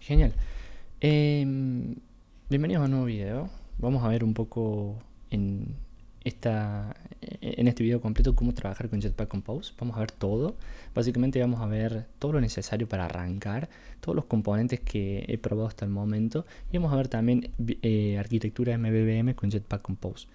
Genial. Em, bienvenidos a un nuevo video. Vamos a ver un poco en, esta, en este video completo cómo trabajar con Jetpack Compose. Vamos a ver todo. Básicamente vamos a ver todo lo necesario para arrancar, todos los componentes que he probado hasta el momento y vamos a ver también eh, arquitectura MVVM con Jetpack Compose.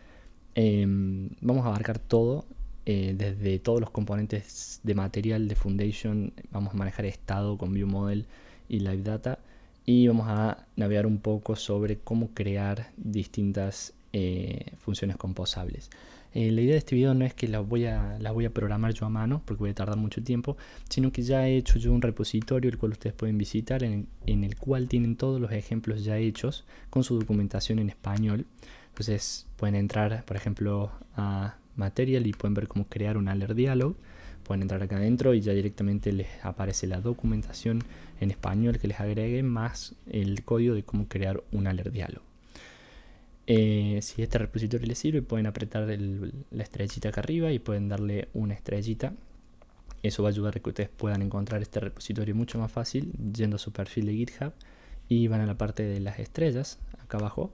Em, vamos a abarcar todo eh, desde todos los componentes de material de Foundation, vamos a manejar estado con ViewModel y LiveData, y vamos a navegar un poco sobre cómo crear distintas eh, funciones composables. Eh, la idea de este video no es que las voy, a, las voy a programar yo a mano, porque voy a tardar mucho tiempo, sino que ya he hecho yo un repositorio el cual ustedes pueden visitar, en, en el cual tienen todos los ejemplos ya hechos con su documentación en español. Entonces pueden entrar, por ejemplo, a Material y pueden ver cómo crear un alert dialog. Pueden entrar acá adentro y ya directamente les aparece la documentación en español que les agregue, más el código de cómo crear un alert diálogo. Eh, si este repositorio les sirve, pueden apretar la estrellita acá arriba y pueden darle una estrellita. Eso va a ayudar a que ustedes puedan encontrar este repositorio mucho más fácil yendo a su perfil de GitHub y van a la parte de las estrellas acá abajo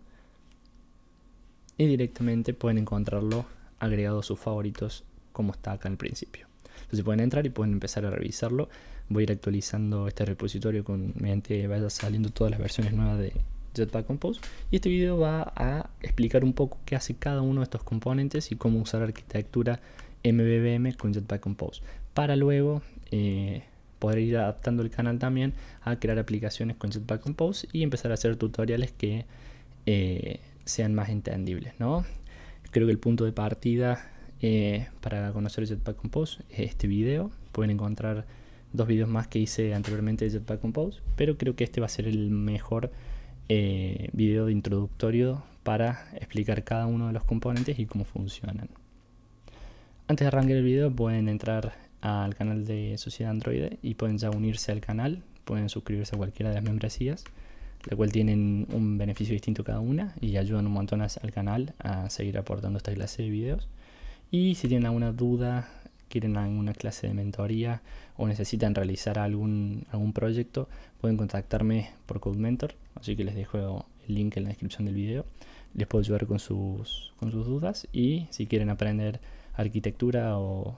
y directamente pueden encontrarlo agregado a sus favoritos como está acá el principio. Entonces pueden entrar y pueden empezar a revisarlo voy a ir actualizando este repositorio con, mediante vaya saliendo todas las versiones nuevas de Jetpack Compose y este video va a explicar un poco qué hace cada uno de estos componentes y cómo usar arquitectura MVVM con Jetpack Compose para luego eh, poder ir adaptando el canal también a crear aplicaciones con Jetpack Compose y empezar a hacer tutoriales que eh, sean más entendibles ¿no? creo que el punto de partida eh, para conocer Jetpack Compose es este video pueden encontrar dos videos más que hice anteriormente de Jetpack Compose, pero creo que este va a ser el mejor eh, video de introductorio para explicar cada uno de los componentes y cómo funcionan. Antes de arrancar el video pueden entrar al canal de Sociedad Android y pueden ya unirse al canal, pueden suscribirse a cualquiera de las membresías, la cual tienen un beneficio distinto cada una y ayudan un montón al canal a seguir aportando esta clase de videos. Y si tienen alguna duda quieren alguna clase de mentoría o necesitan realizar algún, algún proyecto, pueden contactarme por Code Mentor, así que les dejo el link en la descripción del video. Les puedo ayudar con sus, con sus dudas y si quieren aprender arquitectura o,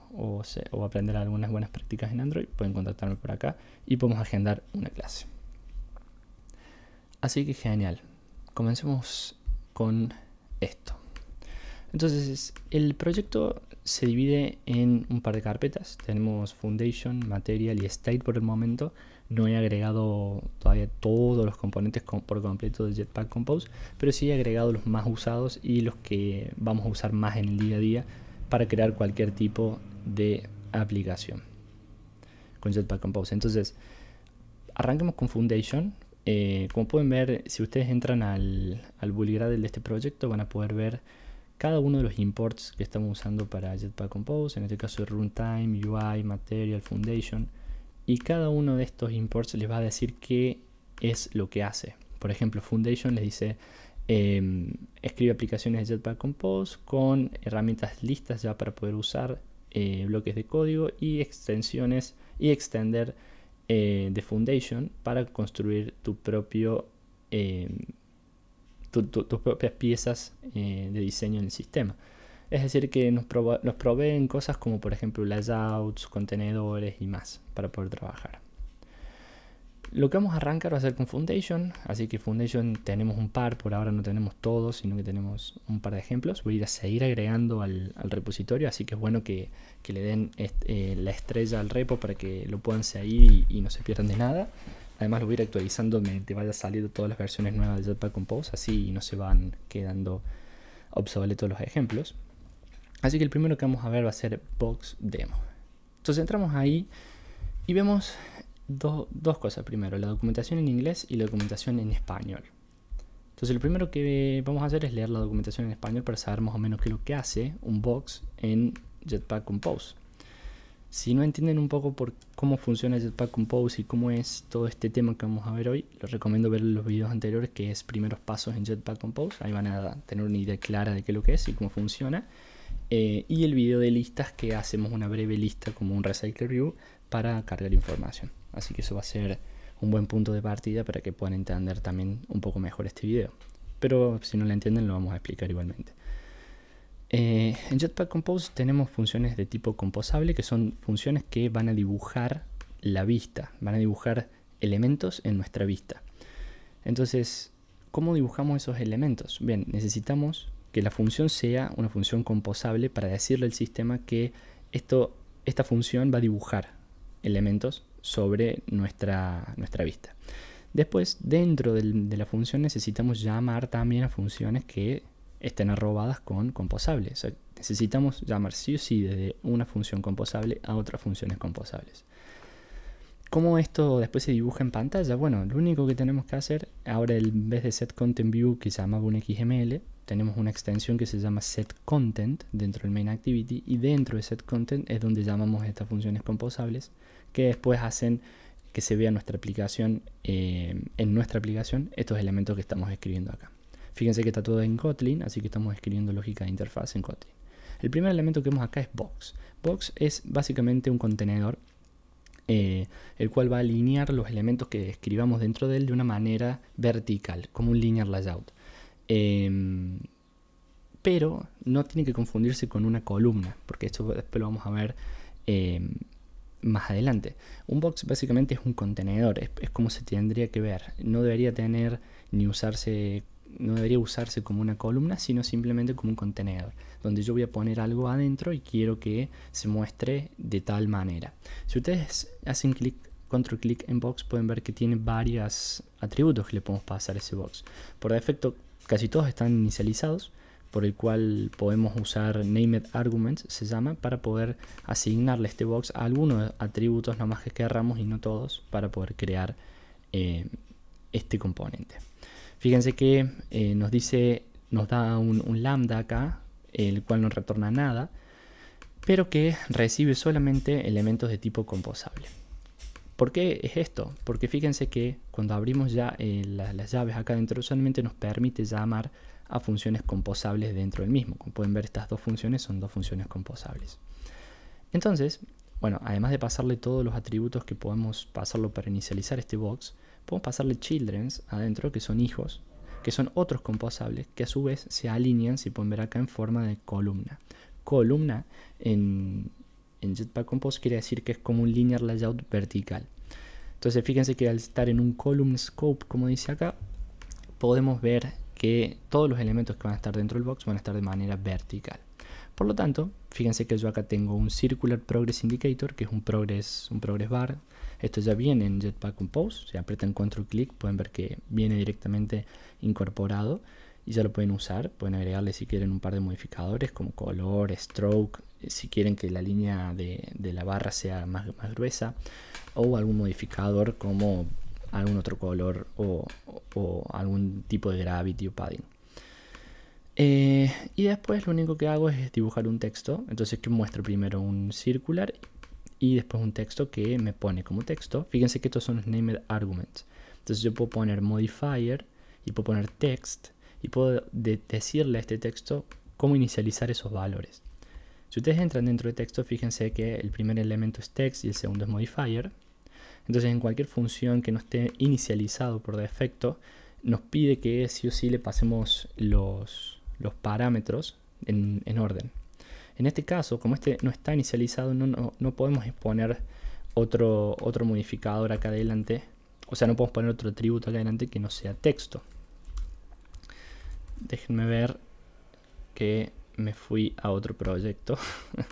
o aprender algunas buenas prácticas en Android, pueden contactarme por acá y podemos agendar una clase. Así que genial. Comencemos con esto. Entonces, el proyecto se divide en un par de carpetas. Tenemos Foundation, Material y State por el momento. No he agregado todavía todos los componentes por completo de Jetpack Compose, pero sí he agregado los más usados y los que vamos a usar más en el día a día para crear cualquier tipo de aplicación con Jetpack Compose. Entonces, arranquemos con Foundation. Eh, como pueden ver, si ustedes entran al, al grade de este proyecto, van a poder ver cada uno de los imports que estamos usando para Jetpack Compose, en este caso Runtime, UI, Material, Foundation, y cada uno de estos imports les va a decir qué es lo que hace. Por ejemplo, Foundation les dice, em, escribe aplicaciones de Jetpack Compose con herramientas listas ya para poder usar eh, bloques de código y extensiones y extender eh, de Foundation para construir tu propio em, tus propias piezas eh, de diseño en el sistema. Es decir, que nos, proveen cosas como por ejemplo layouts, contenedores y más para poder trabajar. Lo que vamos a arrancar va a ser con Foundation, así que Foundation tenemos un par, por ahora no tenemos todos, sino que tenemos un par de ejemplos. Voy a ir a seguir agregando al, repositorio, así que es bueno que, le den eh, la estrella al repo para que lo puedan seguir y no se pierdan de nada. Además lo voy a ir actualizando te vaya saliendo todas las versiones nuevas de Jetpack Compose, así no se van quedando obsoletos los ejemplos. Así que el primero que vamos a ver va a ser Box Demo. Entonces entramos ahí y vemos dos cosas. Primero, la documentación en inglés y la documentación en español. Entonces lo primero que vamos a hacer es leer la documentación en español para saber más o menos qué es lo que hace un box en Jetpack Compose. Si no entienden un poco por cómo funciona Jetpack Compose y cómo es todo este tema que vamos a ver hoy, les recomiendo ver los videos anteriores que es primeros pasos en Jetpack Compose. Ahí van a tener una idea clara de qué es lo que es y cómo funciona. Eh, y el video de listas que hacemos una breve lista como un Recycle View para cargar información. Así que eso va a ser un buen punto de partida para que puedan entender también un poco mejor este video. Pero si no lo entienden lo vamos a explicar igualmente. Eh, en Jetpack Compose tenemos funciones de tipo composable, que son funciones que van a dibujar la vista, van a dibujar elementos en nuestra vista. Entonces, ¿cómo dibujamos esos elementos? Bien, necesitamos que la función sea una función composable para decirle al sistema que esta función va a dibujar elementos sobre nuestra, nuestra vista. Después, dentro de la función necesitamos llamar también a funciones que estén arrobadas con composables. necesitamos llamar sí o sí desde una función composable a otras funciones composables. ¿Cómo esto después se dibuja en pantalla? Bueno, lo único que tenemos que hacer, ahora en vez de setContentView que se llamaba un XML, tenemos una extensión que se llama setContent dentro del mainActivity y dentro de setContent es donde llamamos estas funciones composables que después hacen que se vea nuestra aplicación, eh, en nuestra aplicación estos elementos que estamos escribiendo acá. Fíjense que está todo en Kotlin, así que estamos escribiendo lógica de interfaz en Kotlin. El primer elemento que vemos acá es box. Box es básicamente un contenedor eh, el cual va a alinear los elementos que escribamos dentro de él de una manera vertical, como un linear layout. Em, pero no tiene que confundirse con una columna, porque esto después lo vamos a ver em, más adelante. Un box básicamente es un contenedor, es, es, como se tendría que ver. No debería tener ni usarse no debería usarse como una columna, sino simplemente como un contenedor, donde yo voy a poner algo adentro y quiero que se muestre de tal manera. Si ustedes hacen clic, control clic en box, pueden ver que tiene varios atributos que le podemos pasar a ese box. Por defecto, casi todos están inicializados, por el cual podemos usar named arguments, se llama, para poder asignarle este a este box algunos atributos nomás que querramos y no todos, para poder crear eh, este componente. Fíjense que eh, nos dice, nos da un, lambda acá, el cual no retorna nada, pero que recibe solamente elementos de tipo composable. ¿Por qué es esto? Porque fíjense que cuando abrimos ya eh, las llaves acá dentro, solamente nos permite llamar a funciones composables dentro del mismo. Como pueden ver, estas dos funciones son dos funciones composables. Entonces, bueno, además de pasarle todos los atributos que podemos pasarlo para inicializar este box, podemos pasarle childrens adentro, que son hijos, que son otros composables, que a su vez se alinean, si pueden ver acá, en forma de columna. Columna en, en Jetpack Compose quiere decir que es como un linear layout vertical. Entonces fíjense que al estar en un column scope, como dice acá, podemos ver que todos los elementos que van a estar dentro del box van a estar de manera vertical. Por lo tanto, fíjense que yo acá tengo un Circular Progress Indicator, que es un progress, un progress bar, esto ya viene en Jetpack Compose. Si en control clic pueden ver que viene directamente incorporado y ya lo pueden usar. Pueden agregarle si quieren un par de modificadores como color, stroke, eh, si quieren que la línea de, la barra sea más, más, gruesa o algún modificador como algún otro color o, algún tipo de gravity o padding. Eh, y después lo único que hago es dibujar un texto. Entonces que muestro primero un circular y después un texto que me pone como texto. Fíjense que estos son los named arguments. Entonces yo puedo poner modifier y puedo poner text y puedo decirle a este texto cómo inicializar esos valores. Si ustedes entran dentro de texto, fíjense que el primer elemento es text y el segundo es modifier. Entonces en cualquier función que no esté inicializado por defecto, nos pide que sí o sí le pasemos los, los parámetros en, en orden. En este caso, como este no está inicializado, no, no, podemos exponer otro, otro modificador acá adelante. O sea, no podemos poner otro atributo acá adelante que no sea texto. Déjenme ver que me fui a otro proyecto.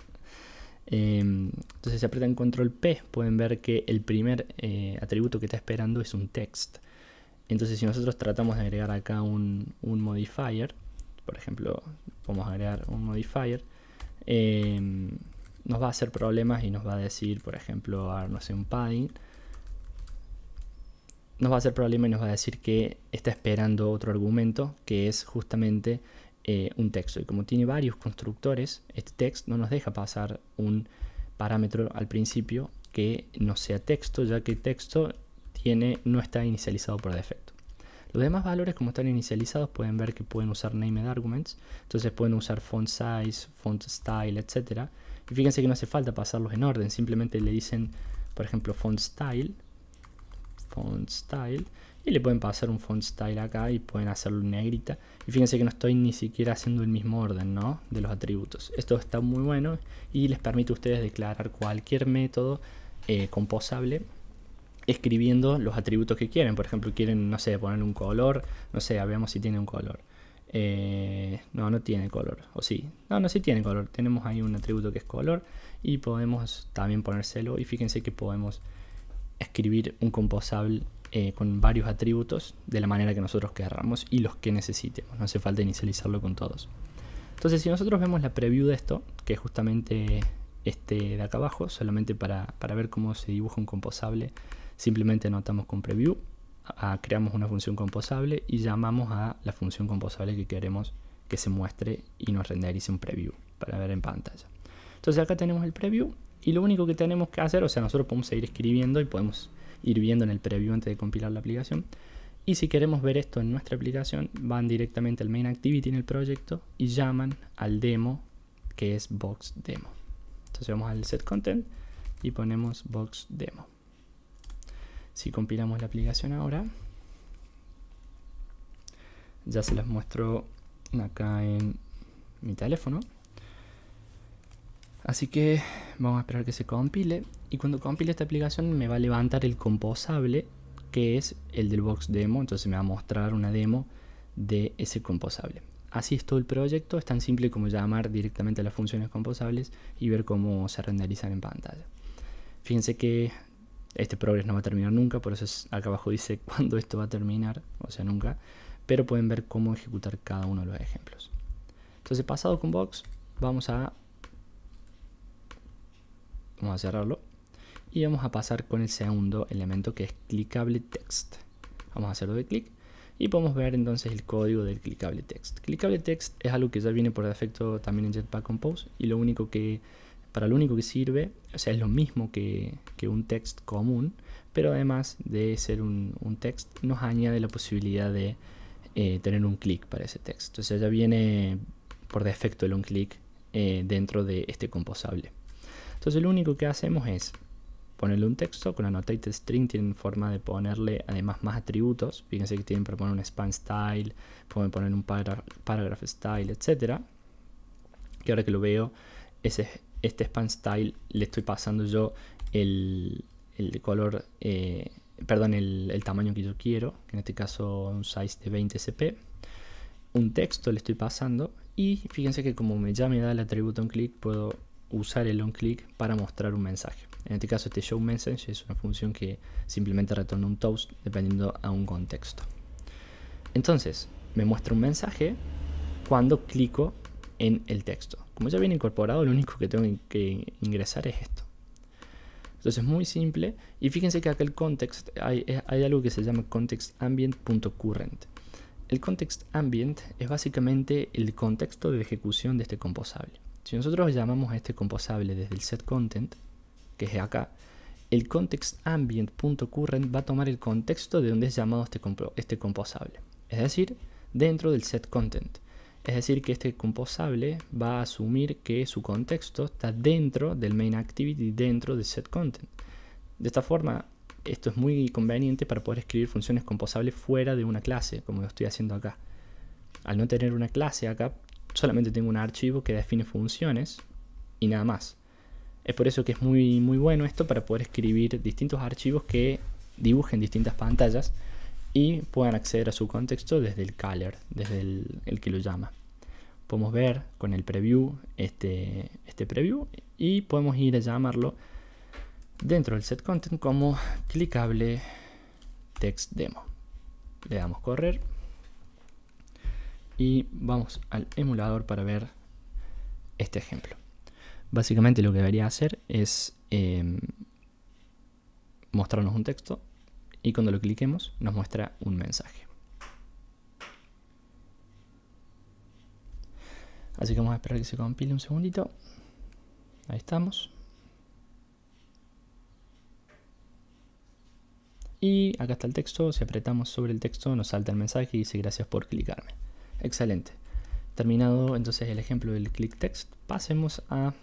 Em, entonces, si apretan control P, pueden ver que el primer eh, atributo que está esperando es un text. Entonces, si nosotros tratamos de agregar acá un, un modifier, por ejemplo, podemos agregar un modifier, Em, nos va a hacer problemas y nos va a decir, por ejemplo, a, no sé, un padding. Nos va a hacer problema y nos va a decir que está esperando otro argumento que es justamente eh, un texto. Y como tiene varios constructores, este text no nos deja pasar un parámetro al principio que no sea texto, ya que el texto tiene, no está inicializado por defecto. Los demás valores, como están inicializados, pueden ver que pueden usar named arguments, entonces pueden usar font size, font style, etc. Y fíjense que no hace falta pasarlos en orden, simplemente le dicen, por ejemplo, font style, font style, y le pueden pasar un font style acá y pueden hacerlo en negrita. Y fíjense que no estoy ni siquiera haciendo el mismo orden ¿no? de los atributos. Esto está muy bueno y les permite a ustedes declarar cualquier método eh, composable escribiendo los atributos que quieren. Por ejemplo, quieren, no sé, poner un color, no sé, veamos si tiene un color. Eh, no, no tiene color, o sí. No, no, sí tiene color. Tenemos ahí un atributo que es color y podemos también ponérselo. Y fíjense que podemos escribir un composable eh, con varios atributos de la manera que nosotros querramos y los que necesitemos. No hace falta inicializarlo con todos. Entonces, si nosotros vemos la preview de esto, que es justamente este de acá abajo, solamente para, para ver cómo se dibuja un composable Simplemente anotamos con preview, creamos una función composable y llamamos a la función composable que queremos que se muestre y nos renderice un preview para ver en pantalla. Entonces acá tenemos el preview y lo único que tenemos que hacer, o sea, nosotros podemos seguir escribiendo y podemos ir viendo en el preview antes de compilar la aplicación. Y si queremos ver esto en nuestra aplicación, van directamente al main activity en el proyecto y llaman al demo que es box demo. Entonces vamos al set content y ponemos box demo. Si compilamos la aplicación ahora, ya se las muestro acá en mi teléfono. Así que vamos a esperar que se compile y cuando compile esta aplicación me va a levantar el composable que es el del box demo, entonces me va a mostrar una demo de ese composable. Así es todo el proyecto, es tan simple como llamar directamente a las funciones composables y ver cómo se renderizan en pantalla. Fíjense que este progress no va a terminar nunca, por eso es, acá abajo dice cuándo esto va a terminar, o sea, nunca, pero pueden ver cómo ejecutar cada uno de los ejemplos. Entonces, pasado con box, vamos a vamos a cerrarlo y vamos a pasar con el segundo elemento que es clicable text. Vamos a hacerlo de clic y podemos ver entonces el código del clicable text. Clicable text es algo que ya viene por defecto también en Jetpack Compose y lo único que para lo único que sirve, o sea, es lo mismo que, un text común, pero además de ser un, texto, text, nos añade la posibilidad de eh, tener un clic para ese texto. Entonces, ya viene por defecto el un clic eh, dentro de este composable. Entonces, lo único que hacemos es ponerle un texto con annotated string tienen forma de ponerle además más atributos fíjense que tienen para poner un span style pueden poner un paragraph, style etcétera que ahora que lo veo ese es este span style le estoy pasando yo el, el color, eh, perdón, el, tamaño que yo quiero, en este caso un size de 20 cp Un texto le estoy pasando y fíjense que como me, ya me da el atributo on click, puedo usar el on click para mostrar un mensaje. En este caso este show message es una función que simplemente retorna un toast dependiendo a un contexto. Entonces, me muestra un mensaje cuando clico en el texto. Como ya viene incorporado, lo único que tengo que ingresar es esto. Entonces es muy simple. Y fíjense que acá el context, hay, algo que se llama contextAmbient.current. El contextAmbient es básicamente el contexto de ejecución de este composable. Si nosotros llamamos a este composable desde el setContent, que es acá, el contextAmbient.current va a tomar el contexto de donde es llamado este, comp este composable. Es decir, dentro del setContent. Es decir, que este composable va a asumir que su contexto está dentro del main activity, dentro de set content. De esta forma, esto es muy conveniente para poder escribir funciones composables fuera de una clase, como lo estoy haciendo acá. Al no tener una clase acá, solamente tengo un archivo que define funciones y nada más. Es por eso que es muy, muy bueno esto para poder escribir distintos archivos que dibujen distintas pantallas y puedan acceder a su contexto desde el color desde el, que lo llama. Podemos ver con el preview este, este preview y podemos ir a llamarlo dentro del set content como clicable text demo. Le damos correr y vamos al emulador para ver este ejemplo. Básicamente lo que debería hacer es eh, mostrarnos un texto y cuando lo cliquemos nos muestra un mensaje. Así que vamos a esperar que se compile un segundito. Ahí estamos. Y acá está el texto, si apretamos sobre el texto nos salta el mensaje y dice gracias por clicarme. Excelente. Terminado entonces el ejemplo del click text, pasemos a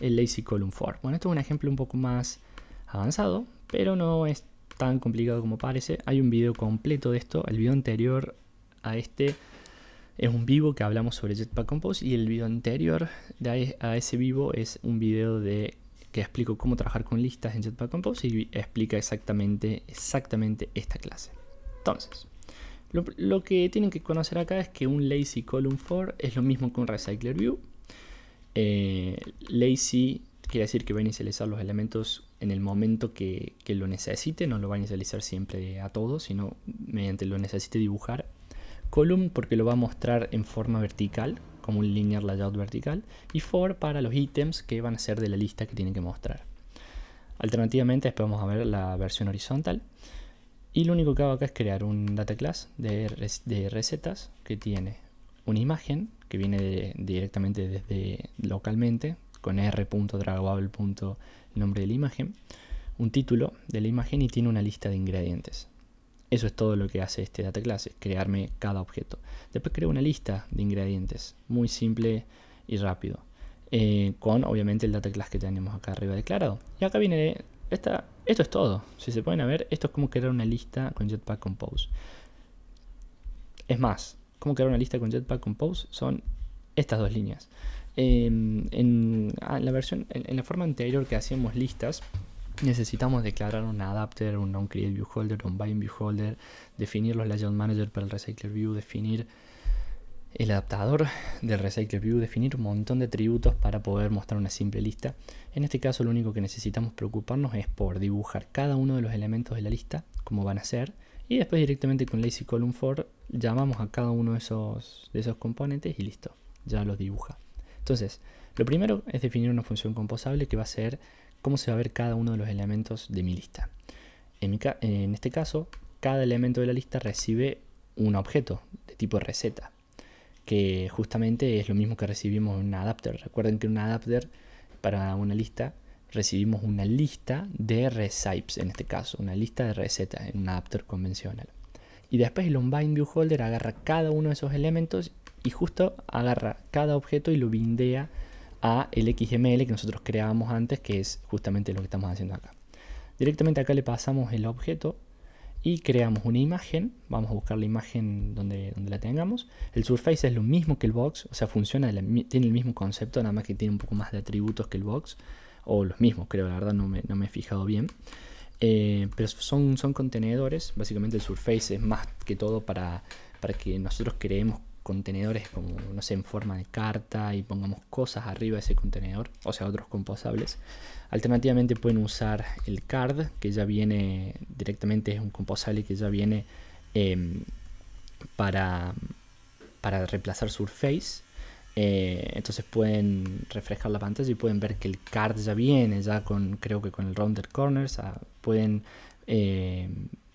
el lazy column for. Bueno, esto es un ejemplo un poco más avanzado, pero no es tan complicado como parece. Hay un video completo de esto. El video anterior a este es un vivo que hablamos sobre Jetpack Compose y el video anterior a ese vivo es un video de que explico cómo trabajar con listas en Jetpack Compose y explica exactamente, exactamente esta clase. Entonces, lo, que tienen que conocer acá es que un lazy column for es lo mismo que un recycler view. Eh, lazy quiere decir que va a inicializar los elementos en el momento que, lo necesite, no lo va a inicializar siempre a todos, sino mediante lo necesite dibujar. Column porque lo va a mostrar en forma vertical, como un linear layout vertical. Y for para los ítems que van a ser de la lista que tiene que mostrar. Alternativamente, después vamos a ver la versión horizontal. Y lo único que hago acá es crear un data class de, recetas que tiene una imagen que viene directamente desde localmente con r.dragable.com nombre de la imagen, un título de la imagen y tiene una lista de ingredientes. Eso es todo lo que hace este data class, crearme cada objeto. Después creo una lista de ingredientes, muy simple y rápido, eh, con obviamente el data class que tenemos acá arriba declarado. Y acá viene esta, esto es todo. Si se pueden ver, esto es como crear una lista con Jetpack Compose. Es más, como crear una lista con Jetpack Compose son estas dos líneas en, ah, la versión, en, la forma anterior que hacíamos listas, necesitamos declarar un adapter, un non-create viewholder, un bind holder definir los layout manager para el RecyclerView, view, definir el adaptador del RecyclerView view, definir un montón de atributos para poder mostrar una simple lista. En este caso lo único que necesitamos preocuparnos es por dibujar cada uno de los elementos de la lista, como van a ser, y después directamente con lazy column for llamamos a cada uno de esos, de esos componentes y listo, ya los dibuja. Entonces, lo primero es definir una función composable que va a ser cómo se va a ver cada uno de los elementos de mi lista. En, este caso, cada elemento de la lista recibe un objeto de tipo receta, que justamente es lo mismo que recibimos en un adapter. Recuerden que en un adapter para una lista recibimos una lista de recipes, en este caso, una lista de recetas en un adapter convencional. Y después el onBindViewHolder agarra cada uno de esos elementos y justo agarra cada objeto y lo bindea a el XML que nosotros creábamos antes, que es justamente lo que estamos haciendo acá. Directamente acá le pasamos el objeto y creamos una imagen. Vamos a buscar la imagen donde, donde la tengamos. El Surface es lo mismo que el Box, o sea, funciona, tiene el mismo concepto, nada más que tiene un poco más de atributos que el Box, o los mismos, creo, la verdad, no me, he fijado bien. Eh, pero son, son contenedores, básicamente el Surface es más que todo para, para que nosotros creemos contenedores como, no sé, en forma de carta y pongamos cosas arriba de ese contenedor, o sea, otros composables. Alternativamente pueden usar el card, que ya viene directamente, es un composable que ya viene em, para, para reemplazar Surface. Eh, entonces pueden refrescar la pantalla y pueden ver que el card ya viene, ya con creo que con el rounded corners, ah, pueden... Eh,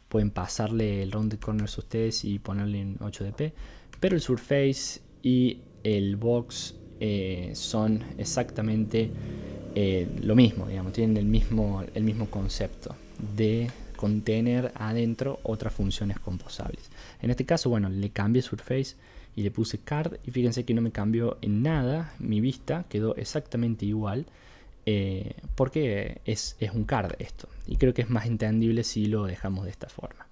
pueden pasarle el rounded corners a ustedes y ponerle en 8DP pero el Surface y el Box eh, son exactamente eh, lo mismo, digamos, tienen el mismo, el mismo concepto de contener adentro otras funciones composables. En este caso, bueno, le cambié Surface y le puse card y fíjense que no me cambió en nada, mi vista quedó exactamente igual eh, porque es, es un card esto y creo que es más entendible si lo dejamos de esta forma.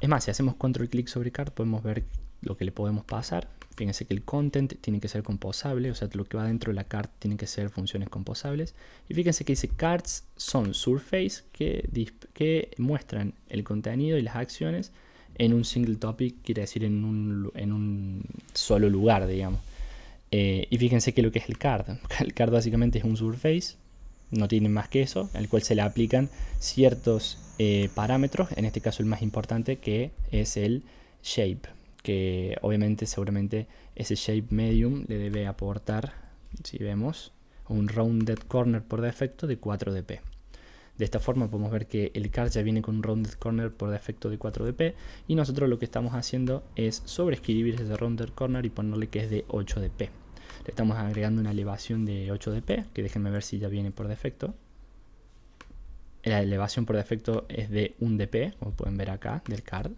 Es más, si hacemos control clic sobre card podemos ver lo que le podemos pasar. Fíjense que el content tiene que ser composable, o sea, lo que va dentro de la card tiene que ser funciones composables. Y fíjense que dice cards son surface que, que muestran el contenido y las acciones en un single topic, quiere decir en un, en un solo lugar, digamos. Eh, y fíjense que lo que es el card. El card básicamente es un surface, no tiene más que eso, al cual se le aplican ciertos eh, parámetros, en este caso el más importante que es el shape que obviamente seguramente ese shape medium le debe aportar, si vemos, un rounded corner por defecto de 4 dp. De esta forma podemos ver que el card ya viene con un rounded corner por defecto de 4dp y nosotros lo que estamos haciendo es sobreescribir ese rounded corner y ponerle que es de 8dp. Le estamos agregando una elevación de 8dp, que déjenme ver si ya viene por defecto. La elevación por defecto es de 1dp, como pueden ver acá, del card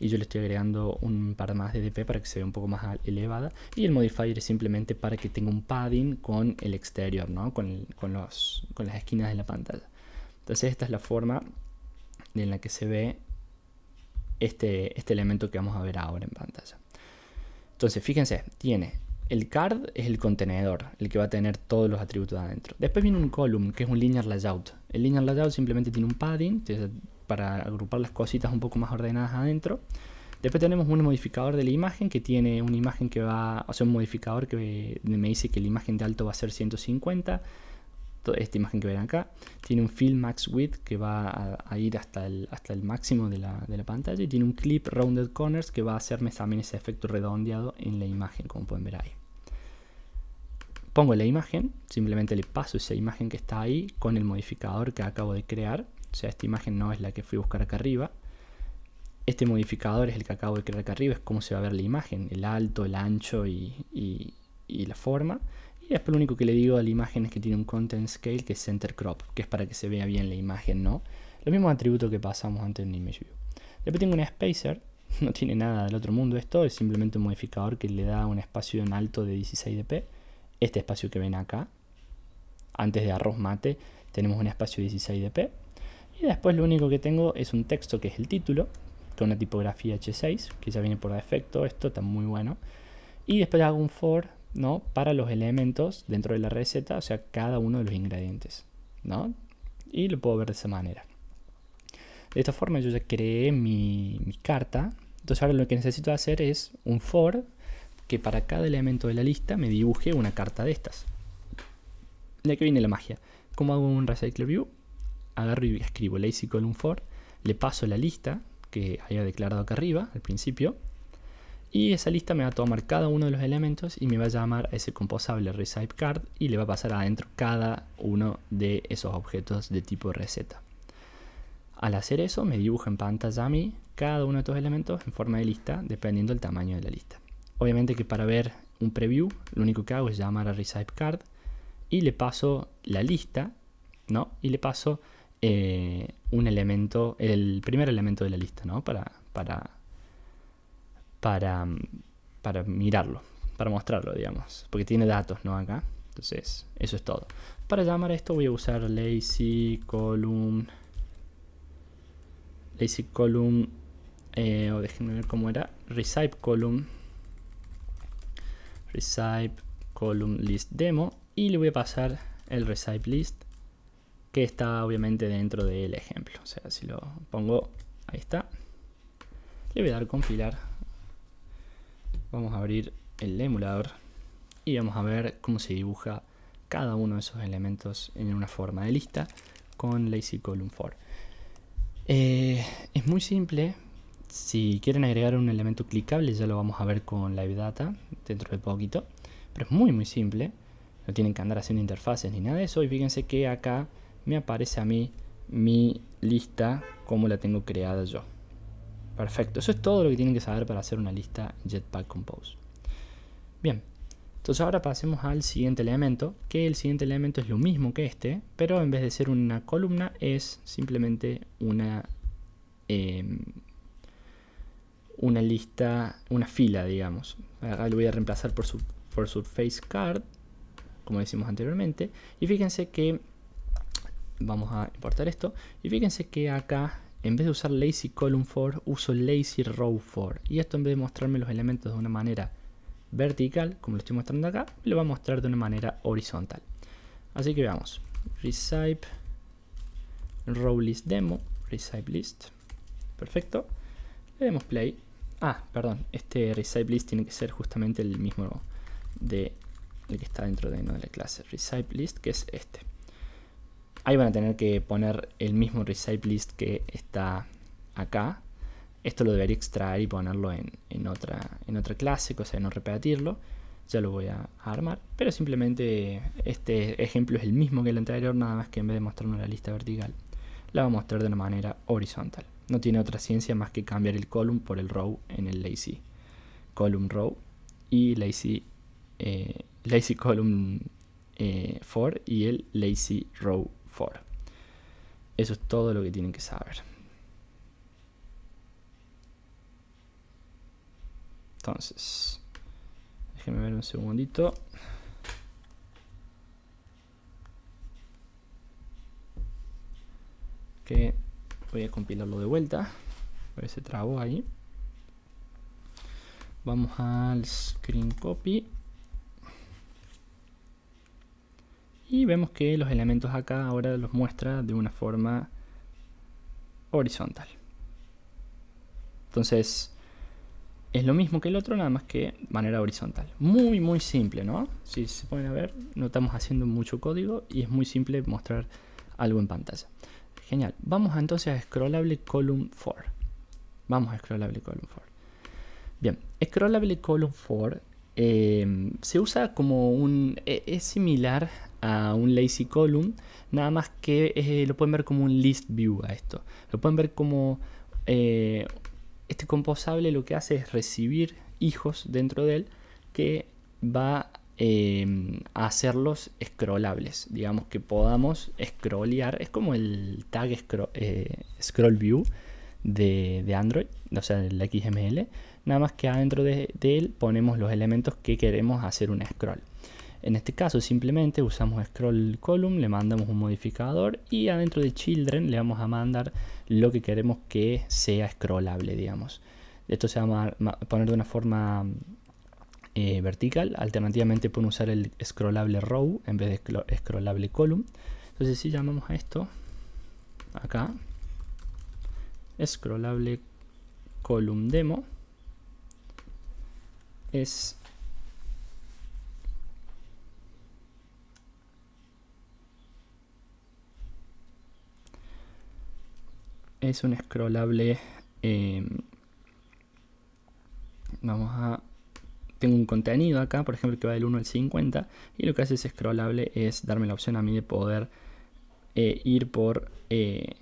y yo le estoy agregando un par más de dp para que se vea un poco más elevada y el modifier es simplemente para que tenga un padding con el exterior, con, con, los, con las esquinas de la pantalla. Entonces esta es la forma en la que se ve este, este elemento que vamos a ver ahora en pantalla. Entonces fíjense, tiene el card es el contenedor, el que va a tener todos los atributos adentro. Después viene un column, que es un linear layout. El linear layout simplemente tiene un padding, para agrupar las cositas un poco más ordenadas adentro. Después tenemos un modificador de la imagen que tiene una imagen que va, o sea, un modificador que me dice que la imagen de alto va a ser 150. Esta imagen que ven acá tiene un fill max width que va a, ir hasta el, hasta el máximo de la, de la, pantalla y tiene un clip rounded corners que va a hacerme también ese efecto redondeado en la imagen, como pueden ver ahí. Pongo la imagen, simplemente le paso esa imagen que está ahí con el modificador que acabo de crear o sea, esta imagen no es la que fui a buscar acá arriba. Este modificador es el que acabo de crear acá arriba, es cómo se va a ver la imagen, el alto, el ancho y, la forma. Y después lo único que le digo a la imagen es que tiene un content scale que es center crop, que es para que se vea bien la imagen, ¿no? Lo mismo atributo que pasamos antes en ImageView Después tengo un spacer, no tiene nada del otro mundo esto, es simplemente un modificador que le da un espacio en alto de 16 dp, este espacio que ven acá, antes de arroz mate tenemos un espacio de 16 dp, y después lo único que tengo es un texto que es el título, con una tipografía H6, que ya viene por defecto, esto está muy bueno. Y después hago un for ¿no? para los elementos dentro de la receta, o sea, cada uno de los ingredientes. ¿no? Y lo puedo ver de esa manera. De esta forma yo ya creé mi, carta. Entonces ahora lo que necesito hacer es un for que para cada elemento de la lista me dibuje una carta de estas. de aquí viene la magia. ¿Cómo hago un Recycler View? agarro y escribo lazy column for, le paso la lista que haya declarado acá arriba al principio, y esa lista me va a tomar cada uno de los elementos y me va a llamar a ese composable recipe card y le va a pasar adentro cada uno de esos objetos de tipo receta. Al hacer eso me dibujo en pantalla a mí cada uno de estos elementos en forma de lista dependiendo del tamaño de la lista. Obviamente que para ver un preview lo único que hago es llamar a recipe card y le paso la lista ¿no? y le paso eh, un elemento, el primer elemento de la lista, ¿no? Para, para, para, mm, para mirarlo, para mostrarlo, digamos, porque tiene datos, ¿no? Acá. Entonces, eso es todo. Para llamar a esto voy a usar lazy column, lazy column, eh, o déjenme ver cómo era, recipe column, recipe column list demo, y le voy a pasar el recipe list que está obviamente dentro del ejemplo. O sea, si lo pongo, ahí está. Le voy a dar compilar. Vamos a abrir el emulador y vamos a ver cómo se dibuja cada uno de esos elementos en una forma de lista con Lazy Column for. Eh, es muy simple. Si quieren agregar un elemento clicable ya lo vamos a ver con Live Data dentro de poquito. Pero es muy muy simple. No tienen que andar haciendo interfaces ni nada de eso. Y fíjense que acá me aparece a mí mi lista como la tengo creada yo. Perfecto, eso es todo lo que tienen que saber para hacer una lista Jetpack Compose. Bien, entonces ahora pasemos al siguiente elemento, que el siguiente elemento es lo mismo que este, pero en vez de ser una columna es simplemente una, em, una lista, una fila, digamos. Acá lo voy a reemplazar por, su, por Surface Card, como decimos anteriormente, y fíjense que vamos a importar esto. Y fíjense que acá, en vez de usar lazy column for, uso lazy row for. Y esto en vez de mostrarme los elementos de una manera vertical, como lo estoy mostrando acá, lo va a mostrar de una manera horizontal. Así que veamos. Recipe row list demo, recipe list. Perfecto. Le damos play. Ah, perdón, este recipe list tiene que ser justamente el mismo de el que está dentro de, de la clase recipe list, que es este. Ahí van a tener que poner el mismo recipe list que está acá. Esto lo debería extraer y ponerlo en, en otra, en otra clase, cosa de no repetirlo. Ya lo voy a armar, pero simplemente este ejemplo es el mismo que el anterior, nada más que en vez de mostrarnos la lista vertical, la va a mostrar de una manera horizontal. No tiene otra ciencia más que cambiar el column por el row en el lazy column row y lazy, eh, column eh, for y el lazy row for. Eso es todo lo que tienen que saber. Entonces, déjenme ver un segundito. Que voy a compilarlo de vuelta. por ese trago ahí. Vamos al screen copy. Y vemos que los elementos acá ahora los muestra de una forma horizontal. Entonces, es lo mismo que el otro, nada más que manera horizontal. Muy, muy simple, ¿no? Si se pueden ver, no estamos haciendo mucho código y es muy simple mostrar algo en pantalla. Genial. Vamos entonces a Scrollable Column for Vamos a Scrollable Column 4. Bien, Scrollable Column for eh, se usa como un... E, es similar a un lazy column, nada más que eh, lo pueden ver como un list view a esto. Lo pueden ver como eh, este composable lo que hace es recibir hijos dentro de él que va eh, a hacerlos scrollables. Digamos que podamos scrollear, es como el tag scroll, view de, Android, o sea, el XML. Nada más que adentro de él ponemos los elementos que queremos hacer un scroll. En este caso simplemente usamos scroll column, le mandamos un modificador y adentro de children le vamos a mandar lo que queremos que sea scrollable, digamos. Esto se va a poner de una forma eh, vertical, alternativamente pueden usar el scrollable row en vez de scrollable column. Entonces si llamamos a esto acá scrollable column demo es es un scrollable. Em, vamos a. Tengo un contenido acá, por ejemplo, que va del 1 al 50. Y lo que hace ese scrollable es darme la opción a mí de poder eh, ir por eh,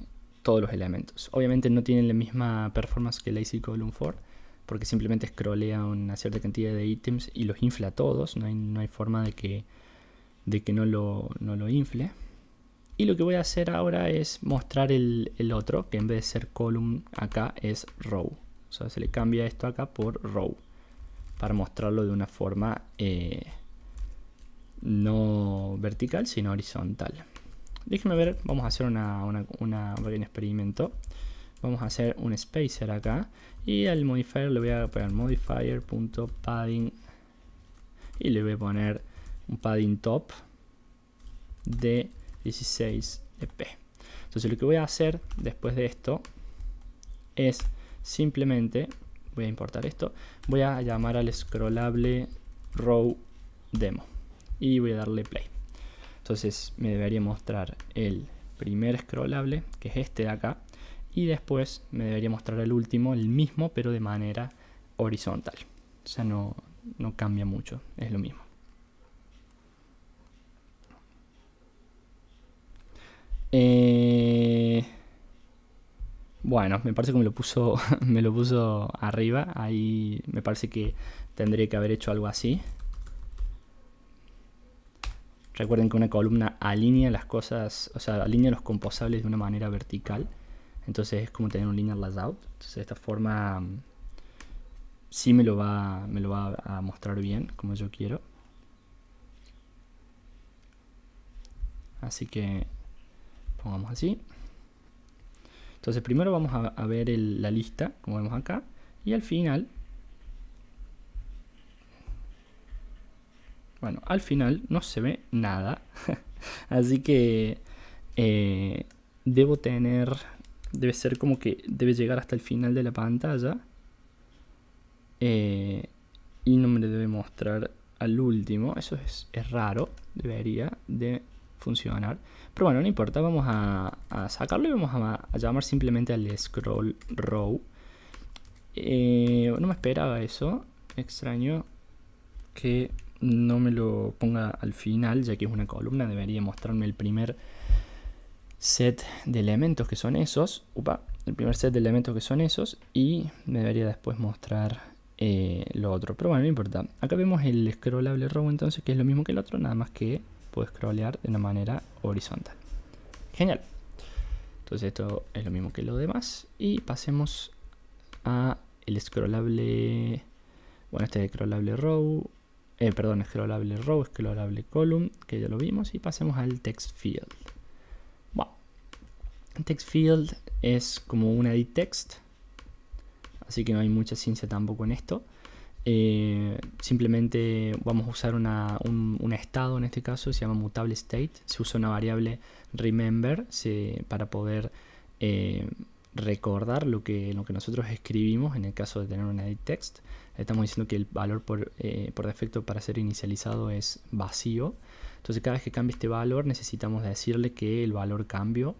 todos los elementos. Obviamente no tienen la misma performance que Lazy Column 4 porque simplemente scrollea una cierta cantidad de ítems y los infla todos, no hay, forma de que, de que no, lo, no lo infle. Y lo que voy a hacer ahora es mostrar el, otro, que en vez de ser column acá es row. O sea, se le cambia esto acá por row, para mostrarlo de una forma eh, no vertical, sino horizontal. Déjenme ver, vamos a hacer una, un experimento. Vamos a hacer un spacer acá y al modifier le voy a poner modifier.padding y le voy a poner un padding top de 16 e p Entonces lo que voy a hacer después de esto es simplemente, voy a importar esto, voy a llamar al scrollable row demo y voy a darle play. Entonces me debería mostrar el primer scrollable, que es este de acá, y después me debería mostrar el último, el mismo, pero de manera horizontal. O sea, no, no cambia mucho, es lo mismo. Eh, bueno, me parece que me lo puso, me lo puso arriba. Ahí me parece que tendría que haber hecho algo así. Recuerden que una columna alinea las cosas, o sea, alinea los composables de una manera vertical. Entonces es como tener un linear layout. Entonces de esta forma sí me lo va, me lo va a mostrar bien como yo quiero. Así que pongamos así. Entonces primero vamos a, ver la lista, como vemos acá, y al final, bueno, al final no se ve nada, así que eh, debo tener, debe ser como que debe llegar hasta el final de la pantalla eh, y no me debe mostrar al último, eso es, es raro, debería de funcionar. Pero bueno, no importa, vamos a, sacarlo y vamos a, llamar simplemente al scroll row. Eh, no me esperaba eso, extraño que no me lo ponga al final, ya que es una columna, debería mostrarme el primer set de elementos que son esos, upa, el primer set de elementos que son esos y me debería después mostrar eh, lo otro, pero bueno, no importa. Acá vemos el scrollable row entonces, que es lo mismo que el otro, nada más que puedo scrollear de una manera horizontal. Genial. Entonces esto es lo mismo que lo demás. Y pasemos a el scrollable... Bueno, este es scrollable row. Eh, perdón, scrollable row, scrollable column, que ya lo vimos. Y pasemos al text field. Bueno, text field es como un edit text. Así que no hay mucha ciencia tampoco en esto. Eh, simplemente vamos a usar un, estado en este caso, se llama mutable state. Se usa una variable remember para poder eh, recordar lo que, lo que nosotros escribimos en el caso de tener un edit text. Estamos diciendo que el valor por, eh, por defecto para ser inicializado es vacío. Entonces cada vez que cambie este valor necesitamos decirle que el valor cambio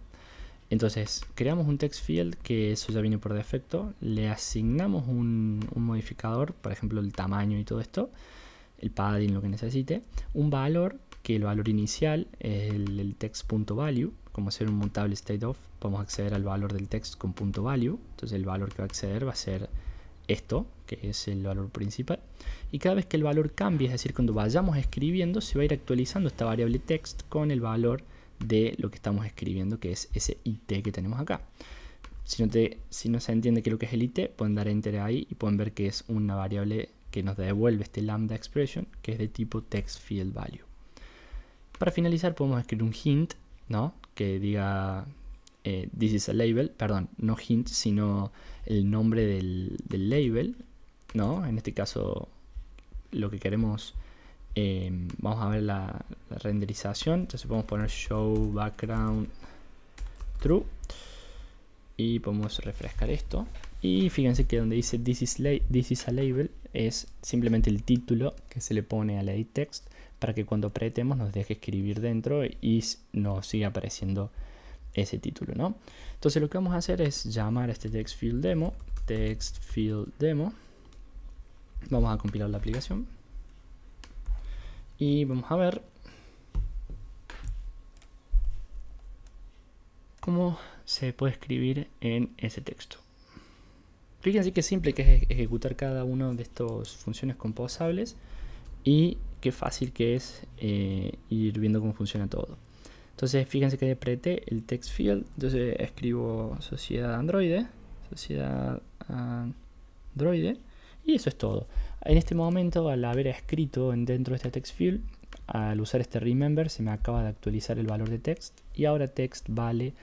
entonces, creamos un text field, que eso ya viene por defecto, le asignamos un, modificador, por ejemplo el tamaño y todo esto, el padding, lo que necesite, un valor, que el valor inicial es el, punto text.value, como hacer un mutable state of, podemos acceder al valor del text con punto .value, entonces el valor que va a acceder va a ser esto, que es el valor principal, y cada vez que el valor cambie, es decir, cuando vayamos escribiendo, se va a ir actualizando esta variable text con el valor de lo que estamos escribiendo, que es ese IT que tenemos acá. Si no, te, si no se entiende qué es lo que es el IT, pueden dar enter ahí y pueden ver que es una variable que nos devuelve este lambda expression, que es de tipo text field value. Para finalizar podemos escribir un hint, ¿no? Que diga eh, this is a label, perdón, no hint, sino el nombre del, del label, ¿no? En este caso lo que queremos Em, vamos a ver la, renderización. Entonces podemos poner show background true. Y podemos refrescar esto. Y fíjense que donde dice this is, this is a label es simplemente el título que se le pone al edit text para que cuando apretemos nos deje escribir dentro y nos siga apareciendo ese título, ¿no? Entonces lo que vamos a hacer es llamar a este text field demo, text field demo. Vamos a compilar la aplicación. Y vamos a ver cómo se puede escribir en ese texto. Fíjense qué simple que es ejecutar cada una de estas funciones composables y qué fácil que es eh, ir viendo cómo funciona todo. Entonces fíjense que depreté el text field, entonces escribo sociedad androide, sociedad androide y eso es todo. En este momento, al haber escrito dentro de este text field, al usar este remember, se me acaba de actualizar el valor de text y ahora text vale,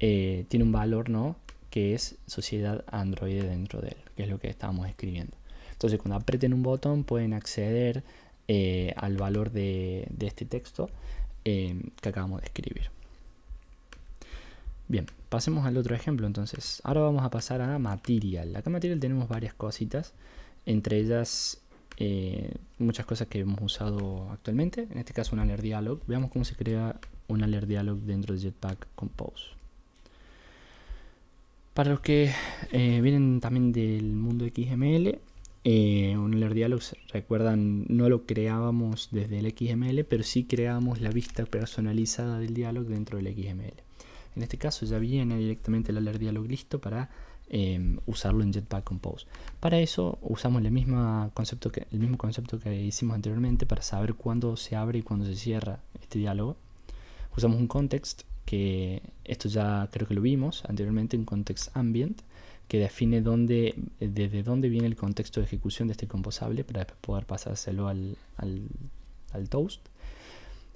eh, tiene un valor no que es sociedad Android dentro de él, que es lo que estábamos escribiendo. Entonces, cuando aprieten un botón, pueden acceder eh, al valor de, este texto eh, que acabamos de escribir. Bien, pasemos al otro ejemplo entonces. Ahora vamos a pasar a material. Acá en material tenemos varias cositas. Entre ellas, eh, muchas cosas que hemos usado actualmente. En este caso, un alert dialog. Veamos cómo se crea un alert dialog dentro de Jetpack Compose. Para los que eh, vienen también del mundo XML, eh, un alert dialog, recuerdan, no lo creábamos desde el XML, pero sí creábamos la vista personalizada del dialog dentro del XML. En este caso ya viene directamente el alert dialog listo para Em, usarlo en Jetpack Compose. Para eso usamos el mismo, concepto que, el mismo concepto que hicimos anteriormente para saber cuándo se abre y cuándo se cierra este diálogo. Usamos un context que esto ya creo que lo vimos anteriormente, un context ambient que define dónde, desde dónde viene el contexto de ejecución de este composable para poder pasárselo al, al toast.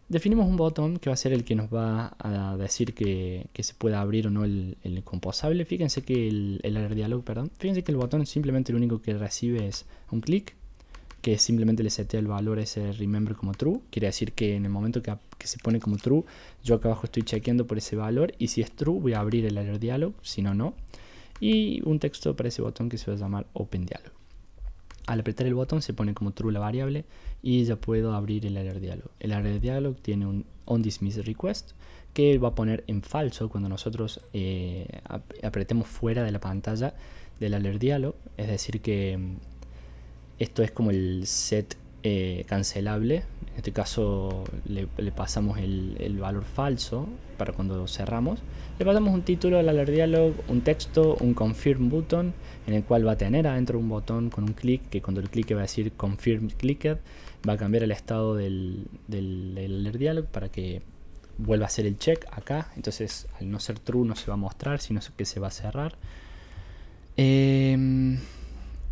Definimos un botón que va a ser el que nos va a decir que, se pueda abrir o no el, composable. Fíjense que el, el dialog, perdón. Fíjense que el botón simplemente lo único que recibe es un clic que simplemente le setea el valor a ese remember como true. Quiere decir que en el momento que, que, se pone como true, yo acá abajo estoy chequeando por ese valor y si es true voy a abrir el error dialog, si no, no. Y un texto para ese botón que se va a llamar open dialog al apretar el botón se pone como true la variable y ya puedo abrir el alert dialog. El alert dialog tiene un on dismiss request que va a poner en falso cuando nosotros eh, apretemos fuera de la pantalla del alert dialog, es decir que mm, esto es como el set eh, cancelable. En este caso le, pasamos el, valor falso para cuando cerramos. Le pasamos un título al alert dialog, un texto, un confirm button, en el cual va a tener adentro un botón con un clic que cuando el clique va a decir confirm clicked, va a cambiar el estado del, del, alert dialog para que vuelva a hacer el check acá. Entonces al no ser true no se va a mostrar, sino que se va a cerrar. Em,